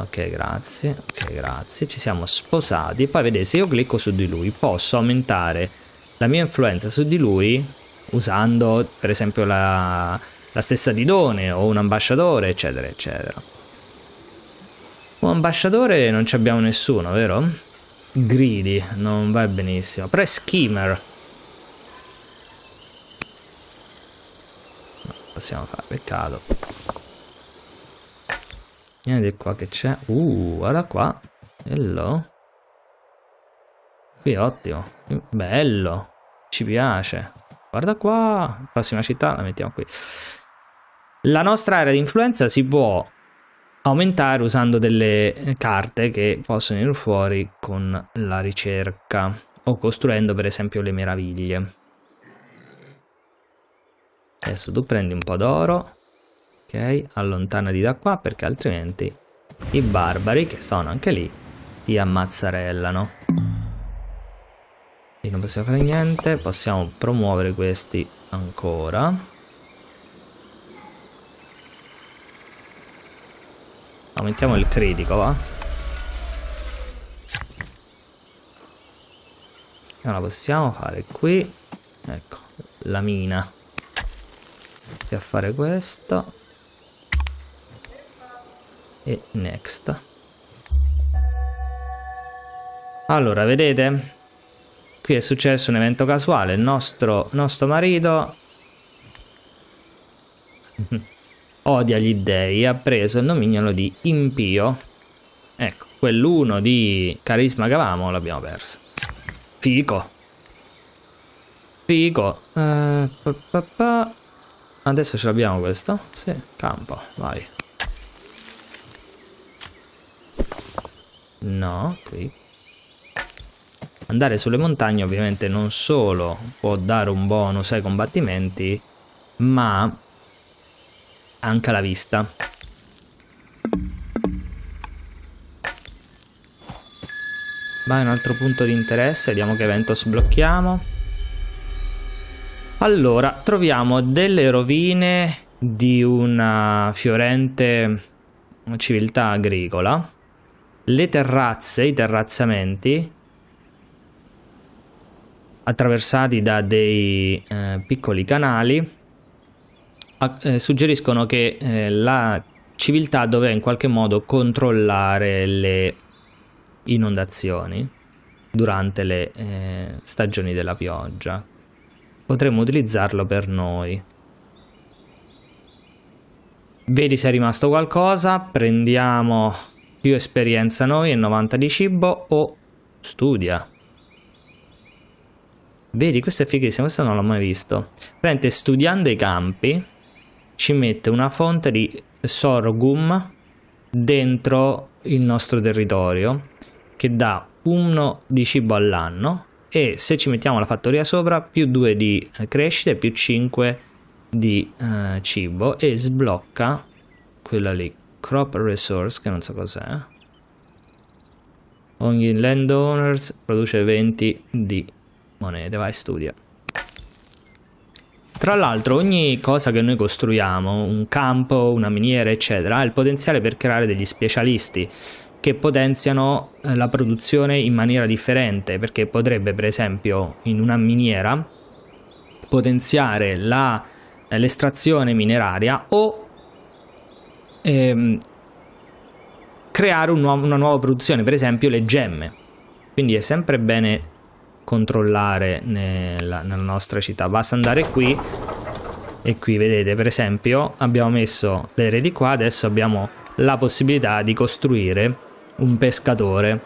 Ok, grazie. Ok, grazie. Ci siamo sposati. Poi vedete, se io clicco su di lui, posso aumentare la mia influenza su di lui usando, per esempio, la, la stessa Didone o un ambasciatore, eccetera, eccetera. Un ambasciatore non ci abbiamo nessuno, vero? Greedy, non va benissimo. Però è Skimmer. possiamo fare, peccato. Vieni qua che c'è. Uh, guarda qua. Bello. Qui ottimo. Bello. Ci piace. Guarda qua. Prossima città la mettiamo qui. La nostra area di influenza si può aumentare usando delle carte che possono venire fuori con la ricerca o costruendo per esempio le meraviglie. Adesso tu prendi un po' d'oro, ok? Allontanati da qua perché altrimenti i barbari, che sono anche lì, ti ammazzarellano. E non possiamo fare niente, possiamo promuovere questi ancora. Aumentiamo il critico, va? Allora possiamo fare qui, ecco, la mina e a fare questo e next allora vedete qui è successo un evento casuale il nostro, nostro marito odia gli dei ha preso il nomignolo di impio ecco quell'uno di carisma che avevamo l'abbiamo perso fico fico uh, pa, pa, pa. Adesso ce l'abbiamo questa? Sì, campa, vai. No, qui. Andare sulle montagne ovviamente non solo può dare un bonus ai combattimenti, ma anche alla vista. Vai un altro punto di interesse, vediamo che evento sblocchiamo. Allora, troviamo delle rovine di una fiorente civiltà agricola, le terrazze, i terrazzamenti, attraversati da dei eh, piccoli canali, a, eh, suggeriscono che eh, la civiltà doveva in qualche modo controllare le inondazioni durante le eh, stagioni della pioggia, potremmo utilizzarlo per noi. Vedi se è rimasto qualcosa, prendiamo più esperienza noi e 90 di cibo o studia. Vedi, questo è fighissimo, questo non l'ho mai visto. Prende studiando i campi, ci mette una fonte di sorghum dentro il nostro territorio che dà uno di cibo all'anno e se ci mettiamo la fattoria sopra più 2 di eh, crescita e più 5 di eh, cibo e sblocca quella lì crop resource che non so cos'è ogni landowners produce 20 di monete vai studia tra l'altro ogni cosa che noi costruiamo, un campo, una miniera eccetera, ha il potenziale per creare degli specialisti, che potenziano eh, la produzione in maniera differente perché potrebbe per esempio in una miniera potenziare la, eh, l'estrazione mineraria o ehm, creare un nuovo, una nuova produzione per esempio le gemme quindi è sempre bene controllare nella, nella nostra città basta andare qui e qui vedete per esempio abbiamo messo le reti qua adesso abbiamo la possibilità di costruire un pescatore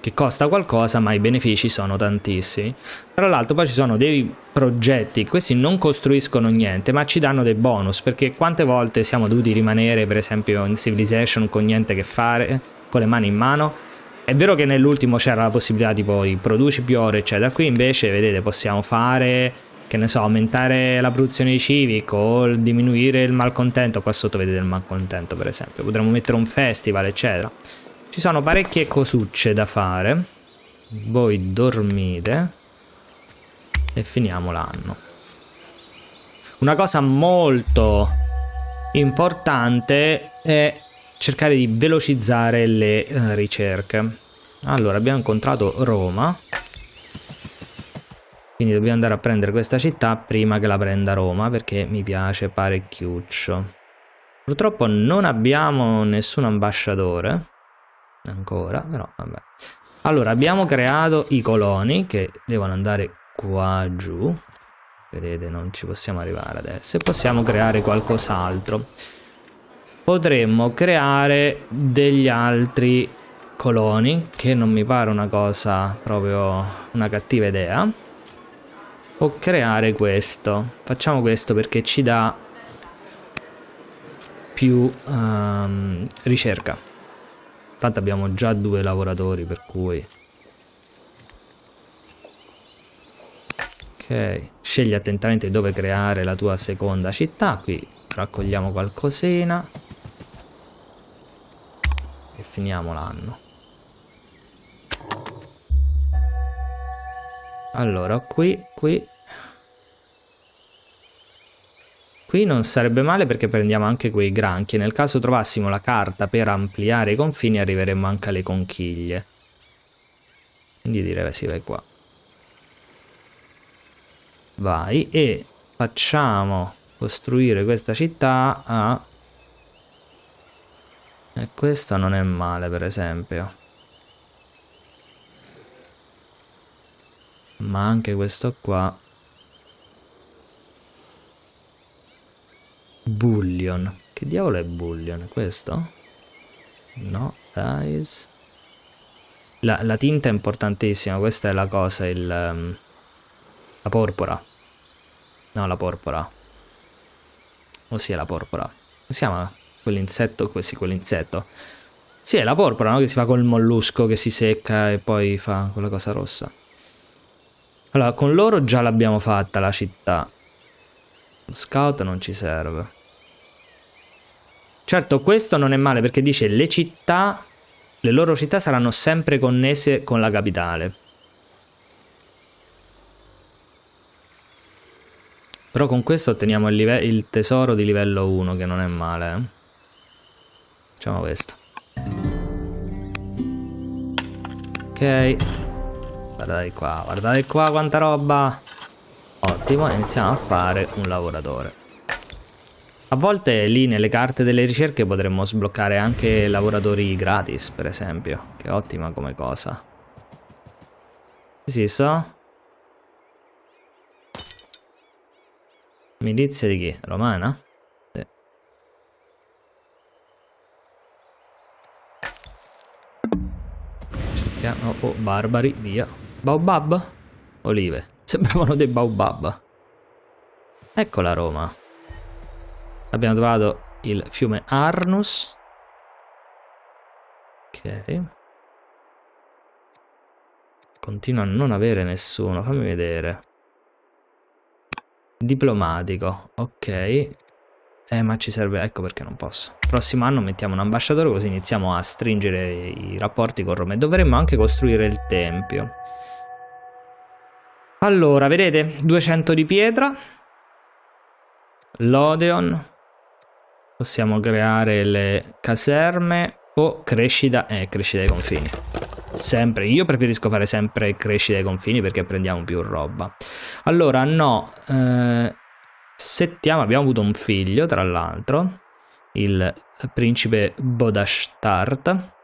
che costa qualcosa ma i benefici sono tantissimi. Tra l'altro poi ci sono dei progetti, questi non costruiscono niente ma ci danno dei bonus perché quante volte siamo dovuti rimanere per esempio in Civilization con niente che fare, con le mani in mano. È vero che nell'ultimo c'era la possibilità tipo di produci più ore eccetera, qui invece vedete possiamo fare che ne so, aumentare la produzione di civico o diminuire il malcontento, qua sotto vedete il malcontento per esempio, potremmo mettere un festival eccetera. Ci sono parecchie cosucce da fare, voi dormite e finiamo l'anno. Una cosa molto importante è cercare di velocizzare le eh, ricerche. Allora, abbiamo incontrato Roma. Quindi dobbiamo andare a prendere questa città prima che la prenda Roma perché mi piace parecchiuccio. Purtroppo non abbiamo nessun ambasciatore ancora, però vabbè. Allora, abbiamo creato i coloni che devono andare qua giù. Vedete, non ci possiamo arrivare adesso. E possiamo creare qualcos'altro. Potremmo creare degli altri coloni, che non mi pare una cosa proprio una cattiva idea o creare questo facciamo questo perché ci dà più um, ricerca tanto abbiamo già due lavoratori per cui ok scegli attentamente dove creare la tua seconda città qui raccogliamo qualcosina e finiamo l'anno Allora, qui, qui... Qui non sarebbe male perché prendiamo anche quei granchi. Nel caso trovassimo la carta per ampliare i confini arriveremmo anche alle conchiglie. Quindi direi beh, sì, vai qua. Vai e facciamo costruire questa città a... E questo non è male per esempio. ma anche questo qua bullion che diavolo è bullion? questo? no, ice la, la, tinta è importantissima questa è la cosa il, um, la porpora no la porpora ossia la porpora come si chiama quell'insetto? sì quell'insetto sì, è la porpora no? che si fa col mollusco che si secca e poi fa quella cosa rossa. Allora, con loro già l'abbiamo fatta la città. Scout non ci serve. Certo, questo non è male perché dice le città, le loro città saranno sempre connesse con la capitale. Però con questo otteniamo il, il tesoro di livello 1 che non è male. Eh. Facciamo questo. Ok. Guardate qua, guardate qua quanta roba. Ottimo, iniziamo a fare un lavoratore. A volte lì nelle carte delle ricerche potremmo sbloccare anche lavoratori gratis, per esempio. Che ottima come cosa. Sì, so. Milizia di chi? Romana? Sì. Cerchiamo... Oh, oh, barbari, via. Baobab? Olive. Sembravano dei baobab. Eccola Roma. Abbiamo trovato il fiume Arnus. Ok. Continua a non avere nessuno, fammi vedere. Diplomatico, ok. Eh, ma ci serve, ecco perché non posso. Prossimo anno mettiamo un ambasciatore così iniziamo a stringere i rapporti con Roma e dovremmo anche costruire il tempio. Allora, vedete? 200 di pietra. L'Odeon. Possiamo creare le caserme o crescita e eh, crescita ai confini. Sempre, io preferisco fare sempre crescita ai confini perché prendiamo più roba. Allora, no, eh, settiamo, abbiamo avuto un figlio, tra l'altro, il principe Bodastart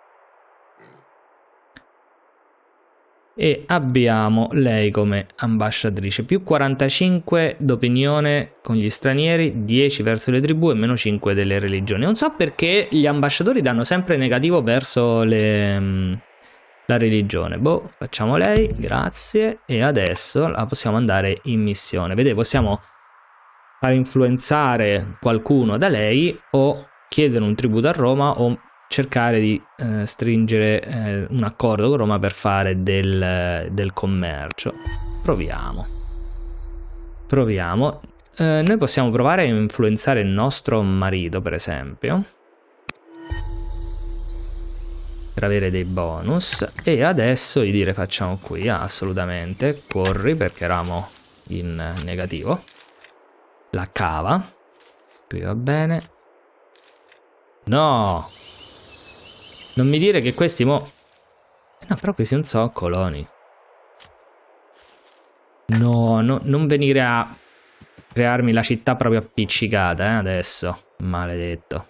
e abbiamo lei come ambasciatrice più 45 d'opinione con gli stranieri 10 verso le tribù e meno 5 delle religioni non so perché gli ambasciatori danno sempre negativo verso le, mm, la religione boh facciamo lei grazie e adesso la possiamo andare in missione vedete possiamo far influenzare qualcuno da lei o chiedere un tributo a Roma o cercare di eh, stringere eh, un accordo con Roma per fare del, del commercio. Proviamo. Proviamo. Eh, noi possiamo provare a influenzare il nostro marito, per esempio, per avere dei bonus. E adesso gli dire facciamo qui, ah, assolutamente, corri perché eravamo in negativo. La cava. Qui va bene. No! Non mi dire che questi mo... Eh no, però questi non so, coloni. No, no, non venire a crearmi la città proprio appiccicata, eh, adesso. Maledetto.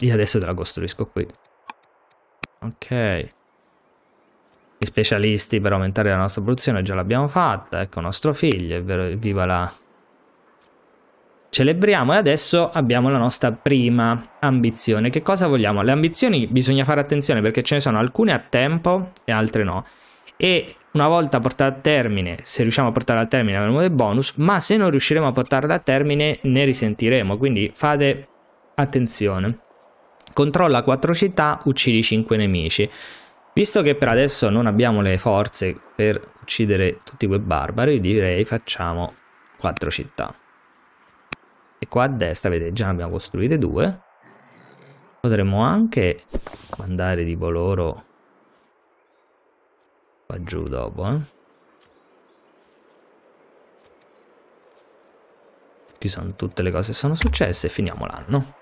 Io adesso te la costruisco qui. Ok. Gli specialisti per aumentare la nostra produzione già l'abbiamo fatta. Ecco, nostro figlio, è vero, viva la celebriamo e adesso abbiamo la nostra prima ambizione. Che cosa vogliamo? Le ambizioni bisogna fare attenzione perché ce ne sono alcune a tempo e altre no. E una volta portata a termine, se riusciamo a portarla a termine avremo dei bonus, ma se non riusciremo a portarla a termine ne risentiremo, quindi fate attenzione. Controlla 4 città, uccidi 5 nemici. Visto che per adesso non abbiamo le forze per uccidere tutti quei barbari, direi facciamo 4 città e qua a destra vedete già abbiamo costruite due potremmo anche mandare tipo loro qua giù dopo eh. qui sono tutte le cose che sono successe e finiamo l'anno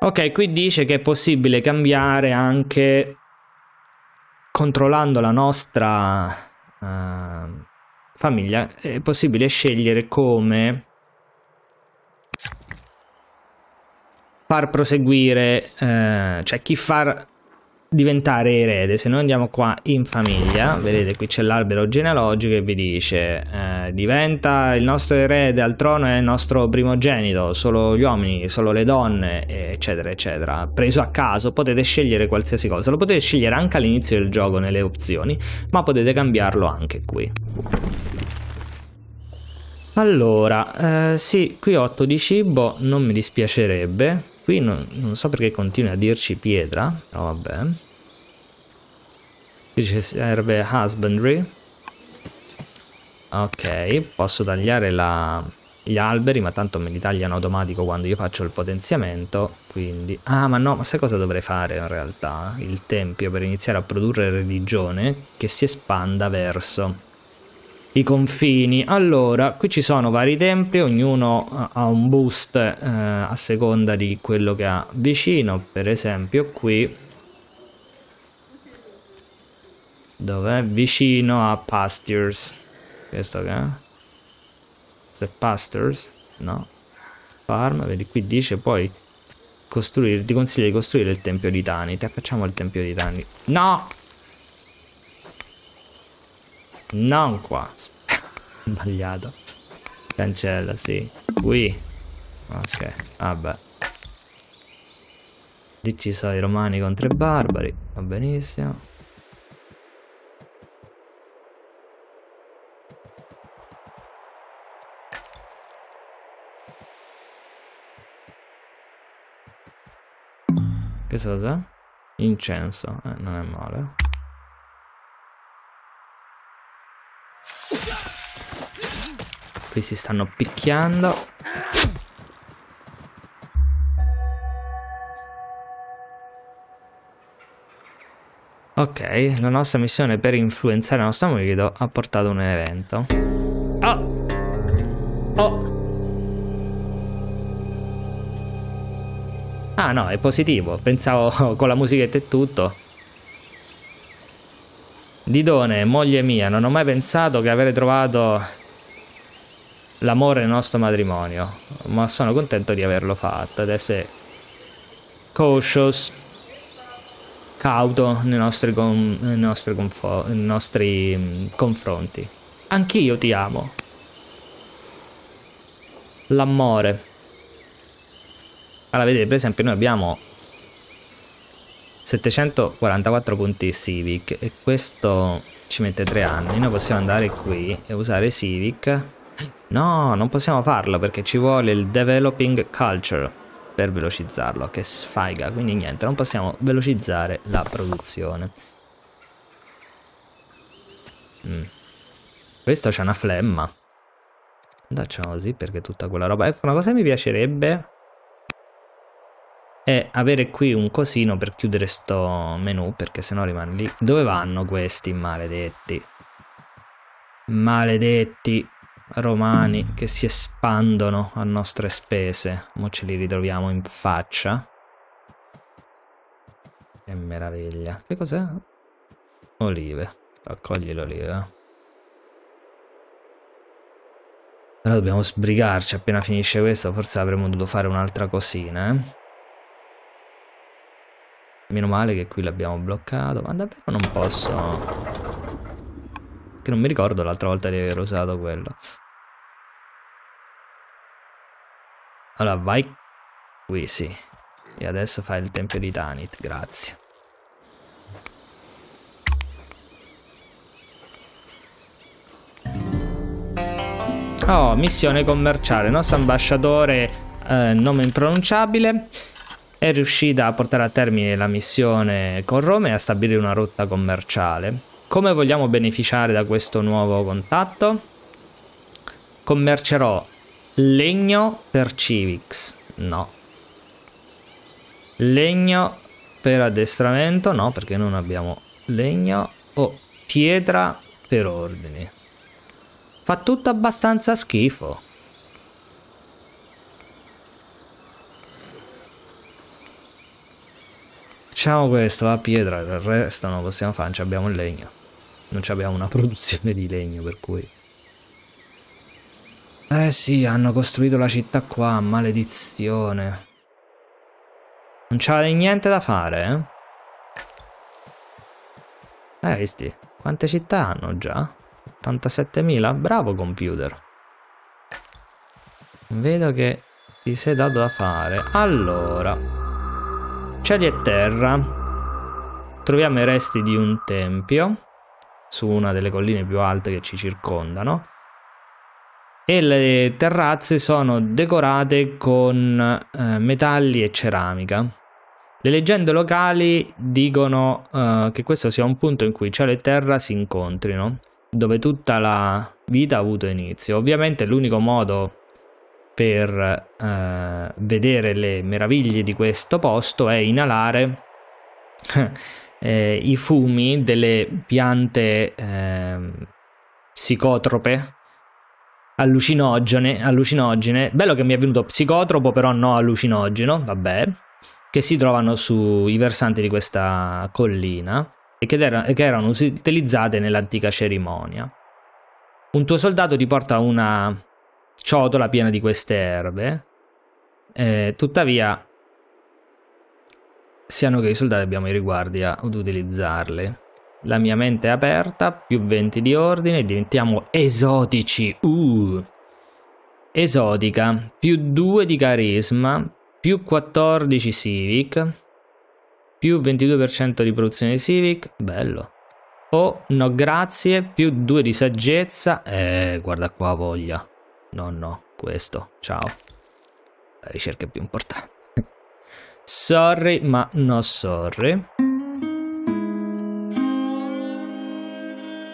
ok qui dice che è possibile cambiare anche controllando la nostra uh, famiglia è possibile scegliere come far proseguire, uh, cioè chi far diventare erede, se noi andiamo qua in famiglia, vedete qui c'è l'albero genealogico e vi dice eh, diventa il nostro erede al trono è il nostro primogenito, solo gli uomini, solo le donne, eccetera, eccetera. Preso a caso potete scegliere qualsiasi cosa, lo potete scegliere anche all'inizio del gioco nelle opzioni, ma potete cambiarlo anche qui. Allora, eh, sì, qui ho 8 di cibo, non mi dispiacerebbe, Qui non, non so perché continui a dirci pietra, però vabbè. Qui ci serve husbandry. Ok, posso tagliare la, gli alberi, ma tanto me li tagliano automatico quando io faccio il potenziamento, quindi... Ah, ma no, ma sai cosa dovrei fare in realtà? Il tempio per iniziare a produrre religione che si espanda verso i confini allora qui ci sono vari templi ognuno ha un boost eh, a seconda di quello che ha vicino per esempio qui dove è vicino a pastures questo che è questo è pastures no farm vedi qui dice poi costruire ti consiglio di costruire il tempio di Tanit facciamo il tempio di Tanit no non qua. Sbagliato. Cancella, sì. Qui. Ok, vabbè. Lì ci sono i romani contro i barbari. Va benissimo. Che cosa? Incenso, eh, non è male. Qui si stanno picchiando. Ok, la nostra missione per influenzare la nostra moglie ha portato un evento. Oh! Oh! Ah no, è positivo. Pensavo con la musichetta e tutto. Didone, moglie mia, non ho mai pensato che avrei trovato l'amore nel nostro matrimonio, ma sono contento di averlo fatto, ad essere cautious, cauto nei nostri, nei nostri, nei nostri mm, confronti. Anch'io ti amo. L'amore. Allora, vedete, per esempio, noi abbiamo 744 punti Civic e questo ci mette 3 anni. Noi possiamo andare qui e usare Civic No, non possiamo farlo perché ci vuole il developing culture per velocizzarlo, che sfaiga, quindi niente, non possiamo velocizzare la produzione. Mm. Questo c'è una flemma. Facciamo così perché tutta quella roba... Ecco, una cosa che mi piacerebbe è avere qui un cosino per chiudere sto menu perché sennò rimane lì. Dove vanno questi maledetti? Maledetti romani che si espandono a nostre spese. Mo ce li ritroviamo in faccia. Che meraviglia. Che cos'è? Olive. Raccogli l'oliva. Però dobbiamo sbrigarci appena finisce questo. Forse avremmo dovuto fare un'altra cosina, eh. Meno male che qui l'abbiamo bloccato. Ma davvero non posso che non mi ricordo l'altra volta di aver usato quello. Allora, vai qui, sì. E adesso fai il tempio di Tanit, grazie. Oh, missione commerciale. Il nostro ambasciatore, eh, nome impronunciabile, è riuscita a portare a termine la missione con Roma e a stabilire una rotta commerciale. Come vogliamo beneficiare da questo nuovo contatto? Commercerò legno per Civix, no. Legno per addestramento, no, perché non abbiamo legno. O oh, pietra per ordini. Fa tutto abbastanza schifo. Facciamo questo, la pietra, il resto non possiamo fare, abbiamo il legno non abbiamo una produzione di legno, per cui... Eh sì, hanno costruito la città qua, maledizione. Non c'è niente da fare, eh? Eh, visti, quante città hanno già? 87.000? Bravo computer. Vedo che ti sei dato da fare. Allora, cieli e terra. Troviamo i resti di un tempio su una delle colline più alte che ci circondano e le terrazze sono decorate con eh, metalli e ceramica. Le leggende locali dicono eh, che questo sia un punto in cui cielo e terra si incontrino, dove tutta la vita ha avuto inizio. Ovviamente l'unico modo per eh, vedere le meraviglie di questo posto è inalare eh, i fumi delle piante eh, psicotrope allucinogene, allucinogene. Bello che mi è venuto psicotropo, però no allucinogeno, vabbè, che si trovano sui versanti di questa collina e che, era, che erano utilizzate nell'antica cerimonia. Un tuo soldato ti porta una ciotola piena di queste erbe, eh, tuttavia siano che i soldati abbiamo i riguardi ad utilizzarli. La mia mente è aperta, più 20 di ordine, diventiamo esotici. Uh! Esotica, più 2 di carisma, più 14 civic, più 22% di produzione civic, bello. Oh, no grazie, più 2 di saggezza, eh guarda qua voglia. No no, questo, ciao. La ricerca è più importante. Sorry ma no sorry.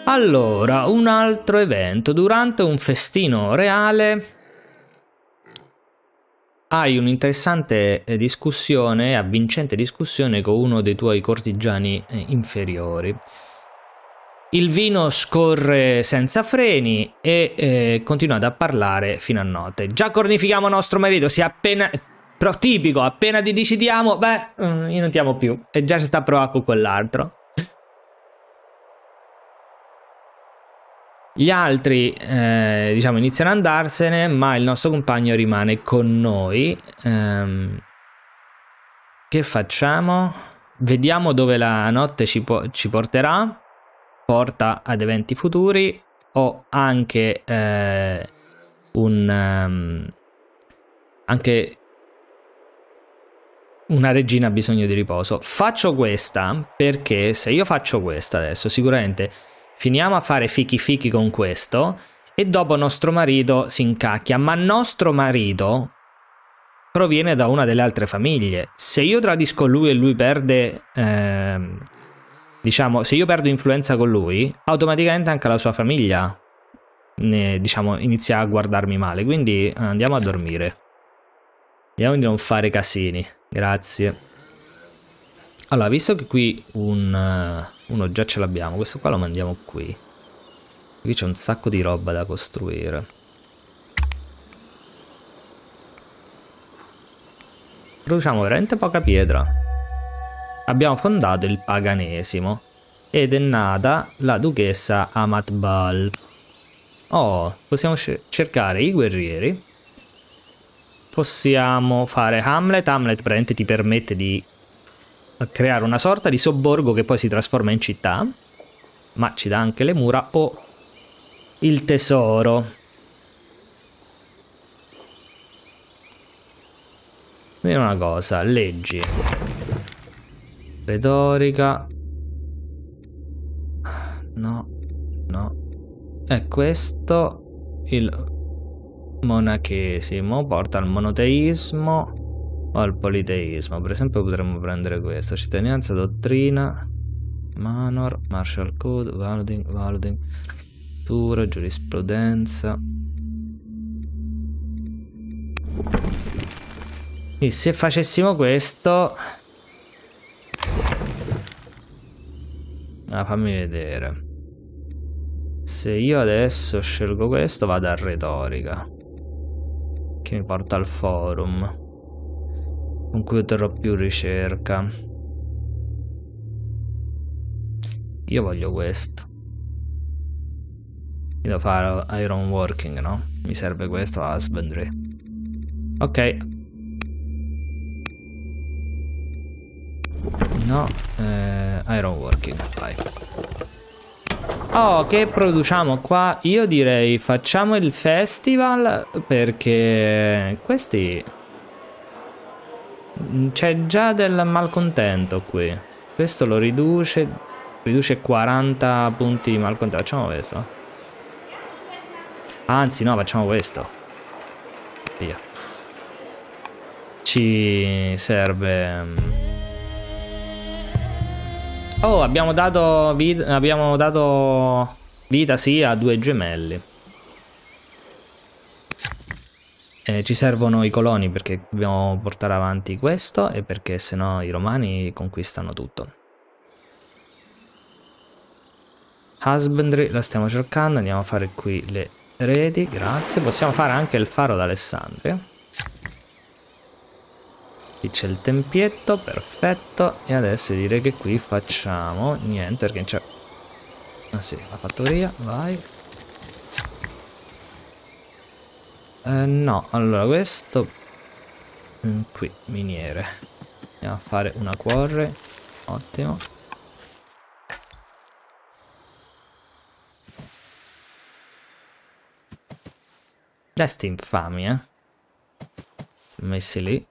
Allora, un altro evento. Durante un festino reale hai un'interessante eh, discussione, avvincente discussione con uno dei tuoi cortigiani eh, inferiori. Il vino scorre senza freni e eh, continuate a parlare fino a notte. Già cornifichiamo nostro marito, si è appena... Però tipico, appena ti decidiamo, beh, mm, io non ti amo più. E già ci sta a provare con quell'altro. Gli altri, eh, diciamo, iniziano ad andarsene, ma il nostro compagno rimane con noi. Ehm, che facciamo? Vediamo dove la notte ci, ci porterà. Porta ad eventi futuri. Ho anche eh, un... Um, anche una regina ha bisogno di riposo. Faccio questa perché se io faccio questa adesso, sicuramente finiamo a fare fichi fichi con questo e dopo nostro marito si incacchia, ma nostro marito proviene da una delle altre famiglie. Se io tradisco lui e lui perde eh, diciamo, se io perdo influenza con lui, automaticamente anche la sua famiglia ne, diciamo, inizia a guardarmi male, quindi eh, andiamo a dormire. Vediamo di non fare casini. Grazie. Allora, visto che qui un, eh, uno già ce l'abbiamo, questo qua lo mandiamo qui. Qui c'è un sacco di roba da costruire. Produciamo veramente poca pietra. Abbiamo fondato il paganesimo ed è nata la duchessa Amatbal. Oh, possiamo cercare i guerrieri possiamo fare Hamlet. Hamlet praticamente ti permette di creare una sorta di sobborgo che poi si trasforma in città, ma ci dà anche le mura o il tesoro. Vediamo una cosa, leggi. Retorica. No, no. È questo il monachesimo porta al monoteismo o al politeismo. Per esempio potremmo prendere questo, cittadinanza, dottrina, manor, martial code, valuting, valuting, cultura, giurisprudenza. E se facessimo questo... Ah, fammi vedere. Se io adesso scelgo questo vado a retorica che mi porta al forum con cui otterrò più ricerca. Io voglio questo. Io devo fare iron working, no? Mi serve questo husbandry. Ok. No, eh, iron working, vai. Oh, che produciamo qua? Io direi facciamo il festival perché questi... Mm, c'è già del malcontento qui. Questo lo riduce, riduce 40 punti di malcontento. Facciamo questo. Anzi, no, facciamo questo. Via. Ci serve... Mm, Oh, abbiamo dato, vid abbiamo dato vita, sì, a due gemelli. Eh, ci servono i coloni perché dobbiamo portare avanti questo e perché sennò i romani conquistano tutto. Husbandry la stiamo cercando, andiamo a fare qui le reti, grazie. Possiamo fare anche il faro d'Alessandria qui c'è il tempietto perfetto e adesso direi che qui facciamo niente perché c'è ah sì la fattoria vai eh, no allora questo mm, qui miniere andiamo a fare una quarre ottimo Testi infami, eh. Messi lì.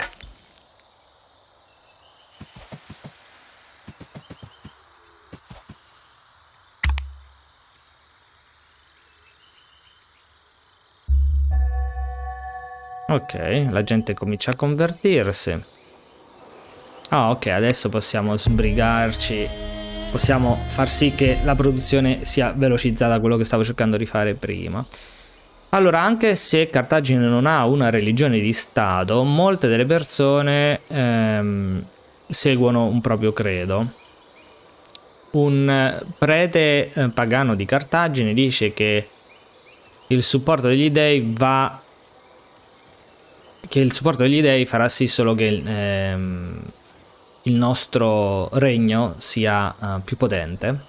Ok, la gente comincia a convertirsi. Ah ok, adesso possiamo sbrigarci, possiamo far sì che la produzione sia velocizzata, quello che stavo cercando di fare prima. Allora, anche se Cartagine non ha una religione di Stato, molte delle persone ehm, seguono un proprio credo. Un eh, prete eh, pagano di Cartagine dice che il supporto degli dei va che il supporto degli dei farà sì solo che ehm, il nostro regno sia eh, più potente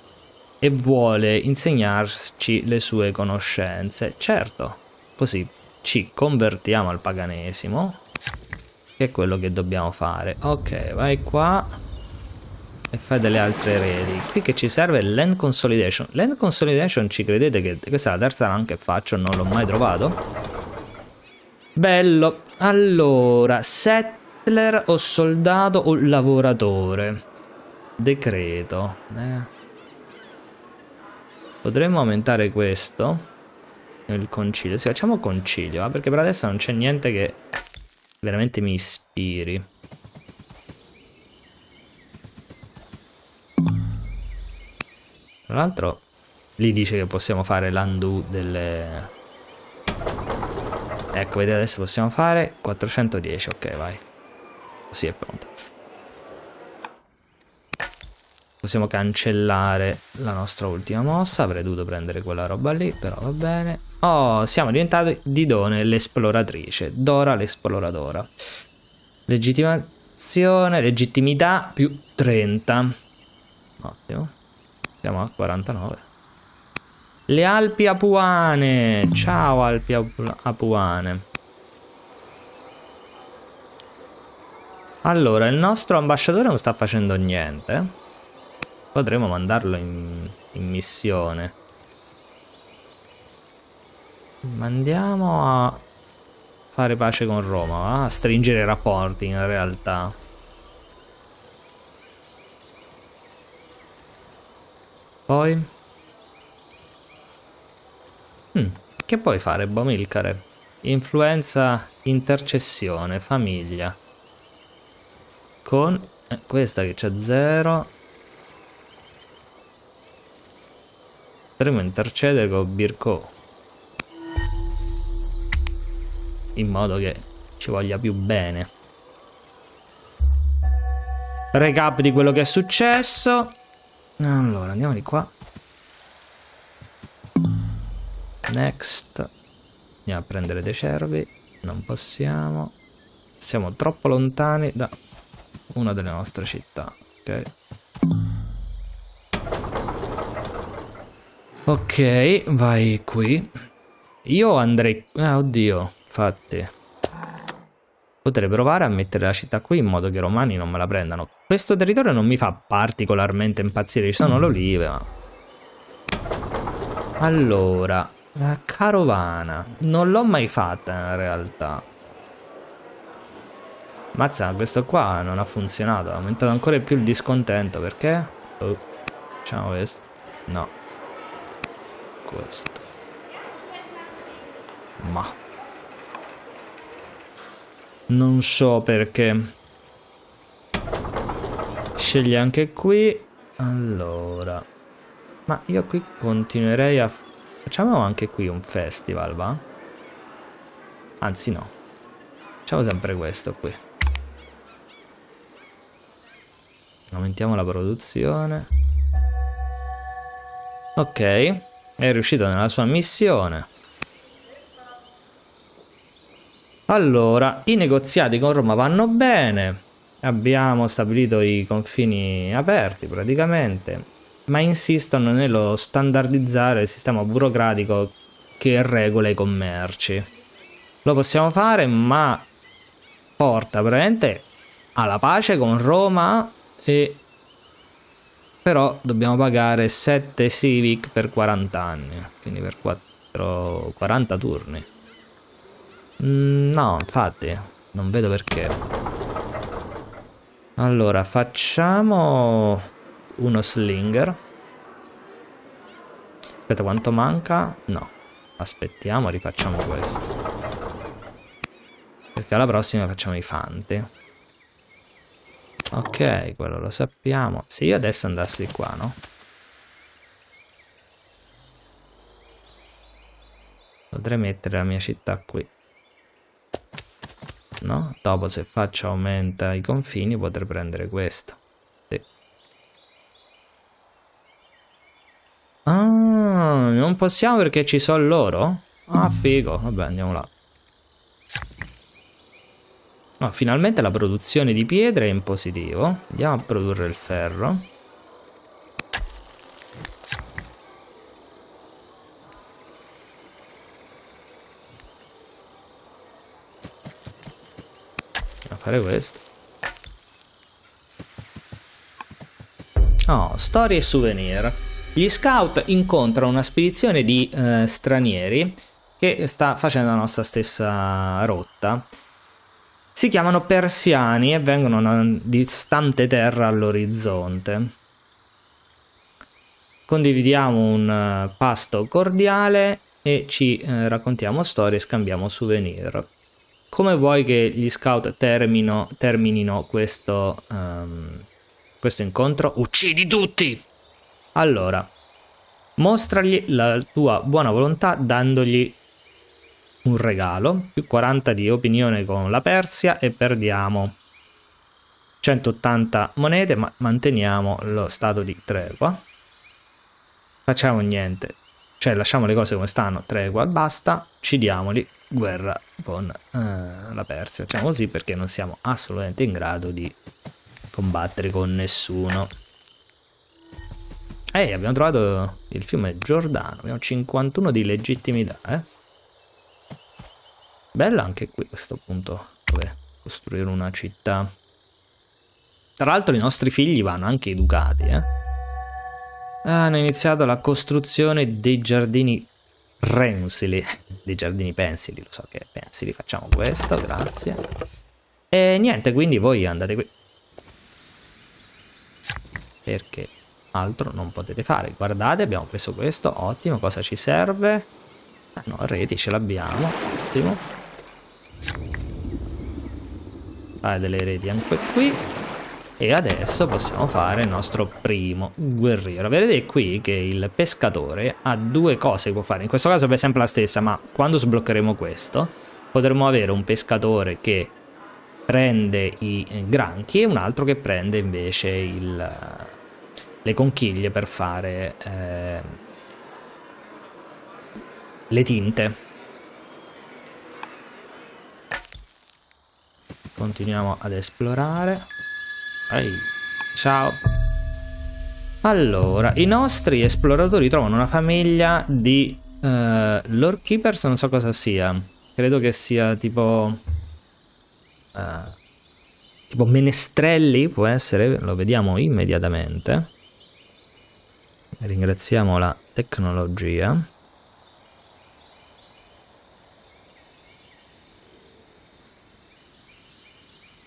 e vuole insegnarci le sue conoscenze. Certo, così ci convertiamo al paganesimo, che è quello che dobbiamo fare. Ok, vai qua e fai delle altre reti. Qui che ci serve land consolidation. Land consolidation, ci credete che questa è la terza run che faccio, non l'ho mai trovato? Bello. Allora, settler o soldato o lavoratore? Decreto. Eh. Potremmo aumentare questo. Il concilio. Sì, facciamo concilio, eh, perché per adesso non c'è niente che veramente mi ispiri. Tra l'altro, lì dice che possiamo fare l'undo delle Ecco, vedete adesso possiamo fare 410, ok vai. Così è pronto. Possiamo cancellare la nostra ultima mossa, avrei dovuto prendere quella roba lì, però va bene. Oh, siamo diventati Didone l'esploratrice, Dora l'esploradora. Legittimazione, legittimità più 30. Ottimo. Siamo a 49. Le Alpi Apuane. Ciao Alpi Apuane. Allora, il nostro ambasciatore non sta facendo niente. Potremmo mandarlo in, in missione. Mandiamo a fare pace con Roma, a stringere rapporti in realtà. Poi Mm, che puoi fare, Bomilcare? Influenza, intercessione, famiglia. Con eh, questa che c'è zero. Potremmo intercedere con Birko. In modo che ci voglia più bene. Recap di quello che è successo. Allora, andiamo di qua. Next. Andiamo a prendere dei cervi. Non possiamo. Siamo troppo lontani da una delle nostre città. Ok. Ok, vai qui. Io andrei... Ah, oddio, infatti. Potrei provare a mettere la città qui in modo che i romani non me la prendano. Questo territorio non mi fa particolarmente impazzire, ci sono le olive, ma... Allora, la carovana. Non l'ho mai fatta in realtà. Mazza, questo qua non ha funzionato. Ha aumentato ancora più il discontento. Perché? Oh, facciamo questo. No. Questo. Ma. Non so perché. Scegli anche qui. Allora. Ma io qui continuerei a Facciamo anche qui un festival, va? Anzi no. Facciamo sempre questo qui. Aumentiamo la produzione. Ok, è riuscito nella sua missione. Allora, i negoziati con Roma vanno bene. Abbiamo stabilito i confini aperti praticamente ma insistono nello standardizzare il sistema burocratico che regola i commerci. Lo possiamo fare, ma porta veramente alla pace con Roma e però dobbiamo pagare 7 Civic per 40 anni, quindi per 4, 40 turni. Mm, no, infatti, non vedo perché. Allora, facciamo uno slinger aspetta quanto manca no aspettiamo rifacciamo questo perché alla prossima facciamo i fanti ok quello lo sappiamo se io adesso andassi qua no potrei mettere la mia città qui no dopo se faccio aumenta i confini potrei prendere questo Ah, non possiamo perché ci sono loro? Ah, figo. Vabbè, andiamo là. No, finalmente la produzione di pietre è in positivo. Andiamo a produrre il ferro. Andiamo a fare questo. Oh, storie e souvenir. Gli scout incontrano una spedizione di eh, stranieri che sta facendo la nostra stessa rotta. Si chiamano persiani e vengono da una distante terra all'orizzonte. Condividiamo un eh, pasto cordiale e ci eh, raccontiamo storie e scambiamo souvenir. Come vuoi che gli scout termino, terminino questo, um, questo incontro? Uccidi tutti! Allora, mostragli la tua buona volontà dandogli un regalo, più 40 di opinione con la Persia e perdiamo 180 monete ma manteniamo lo stato di tregua. Facciamo niente, cioè lasciamo le cose come stanno, tregua e basta, ci diamoli guerra con eh, la Persia, facciamo così perché non siamo assolutamente in grado di combattere con nessuno. Ehi, abbiamo trovato il fiume Giordano, abbiamo 51 di legittimità, eh. Bella anche qui questo punto, dove costruire una città. Tra l'altro i nostri figli vanno anche educati, eh. Ah, hanno iniziato la costruzione dei giardini pensili, dei giardini pensili, lo so che pensili, facciamo questo, grazie. E niente, quindi voi andate qui. Perché altro non potete fare. Guardate, abbiamo preso questo, ottimo, cosa ci serve? Ah no, reti ce l'abbiamo, ottimo. Fare delle reti anche qui. E adesso possiamo fare il nostro primo guerriero. Vedete qui che il pescatore ha due cose che può fare. In questo caso è sempre la stessa, ma quando sbloccheremo questo potremo avere un pescatore che prende i granchi e un altro che prende invece il, le conchiglie per fare eh, le tinte. Continuiamo ad esplorare. Ehi, ciao. Allora, i nostri esploratori trovano una famiglia di eh, Lord Keepers, non so cosa sia. Credo che sia tipo... Eh, tipo menestrelli, può essere, lo vediamo immediatamente ringraziamo la tecnologia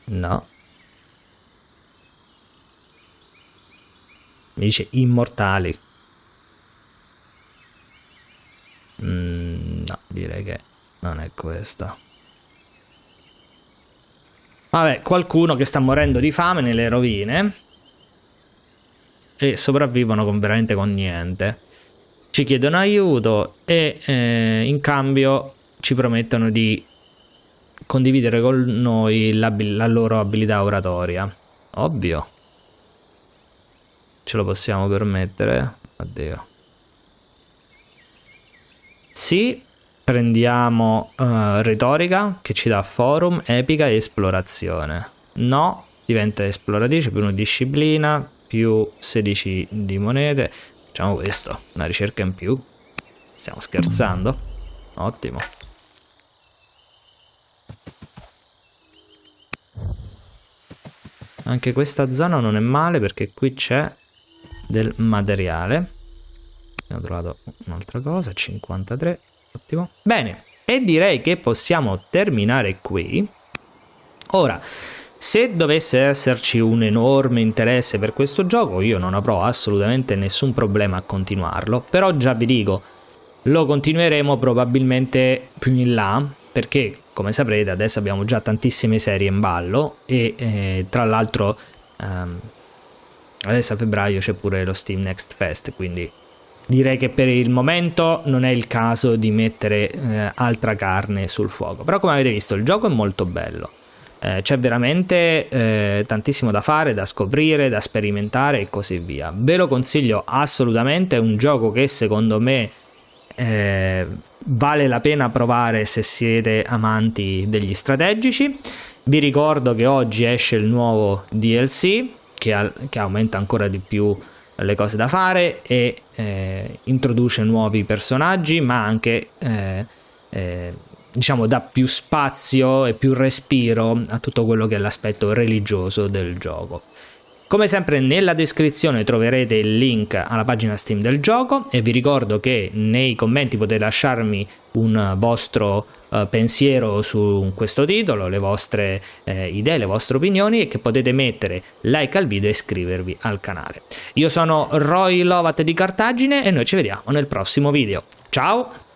no mi dice immortali mm, no direi che non è questa vabbè qualcuno che sta morendo di fame nelle rovine e sopravvivono con veramente con niente. Ci chiedono aiuto e eh, in cambio ci promettono di condividere con noi la, loro abilità oratoria. Ovvio. Ce lo possiamo permettere? Addio. Sì, prendiamo uh, retorica che ci dà forum, epica e esplorazione. No, diventa esploratrice per una disciplina più 16 di monete. Facciamo questo, una ricerca in più. Stiamo scherzando? Ottimo. Anche questa zona non è male perché qui c'è del materiale. Abbiamo trovato un'altra cosa, 53. Ottimo. Bene, e direi che possiamo terminare qui. Ora, se dovesse esserci un enorme interesse per questo gioco, io non avrò assolutamente nessun problema a continuarlo, però già vi dico, lo continueremo probabilmente più in là, perché come saprete adesso abbiamo già tantissime serie in ballo e eh, tra l'altro ehm, adesso a febbraio c'è pure lo Steam Next Fest, quindi direi che per il momento non è il caso di mettere eh, altra carne sul fuoco. Però come avete visto il gioco è molto bello eh, c'è veramente eh, tantissimo da fare, da scoprire, da sperimentare e così via. Ve lo consiglio assolutamente, è un gioco che secondo me eh, vale la pena provare se siete amanti degli strategici. Vi ricordo che oggi esce il nuovo DLC che, ha, che aumenta ancora di più le cose da fare e eh, introduce nuovi personaggi ma anche eh, eh diciamo, dà più spazio e più respiro a tutto quello che è l'aspetto religioso del gioco. Come sempre nella descrizione troverete il link alla pagina Steam del gioco e vi ricordo che nei commenti potete lasciarmi un vostro eh, pensiero su questo titolo, le vostre eh, idee, le vostre opinioni e che potete mettere like al video e iscrivervi al canale. Io sono Roy Lovat di Cartagine e noi ci vediamo nel prossimo video. Ciao!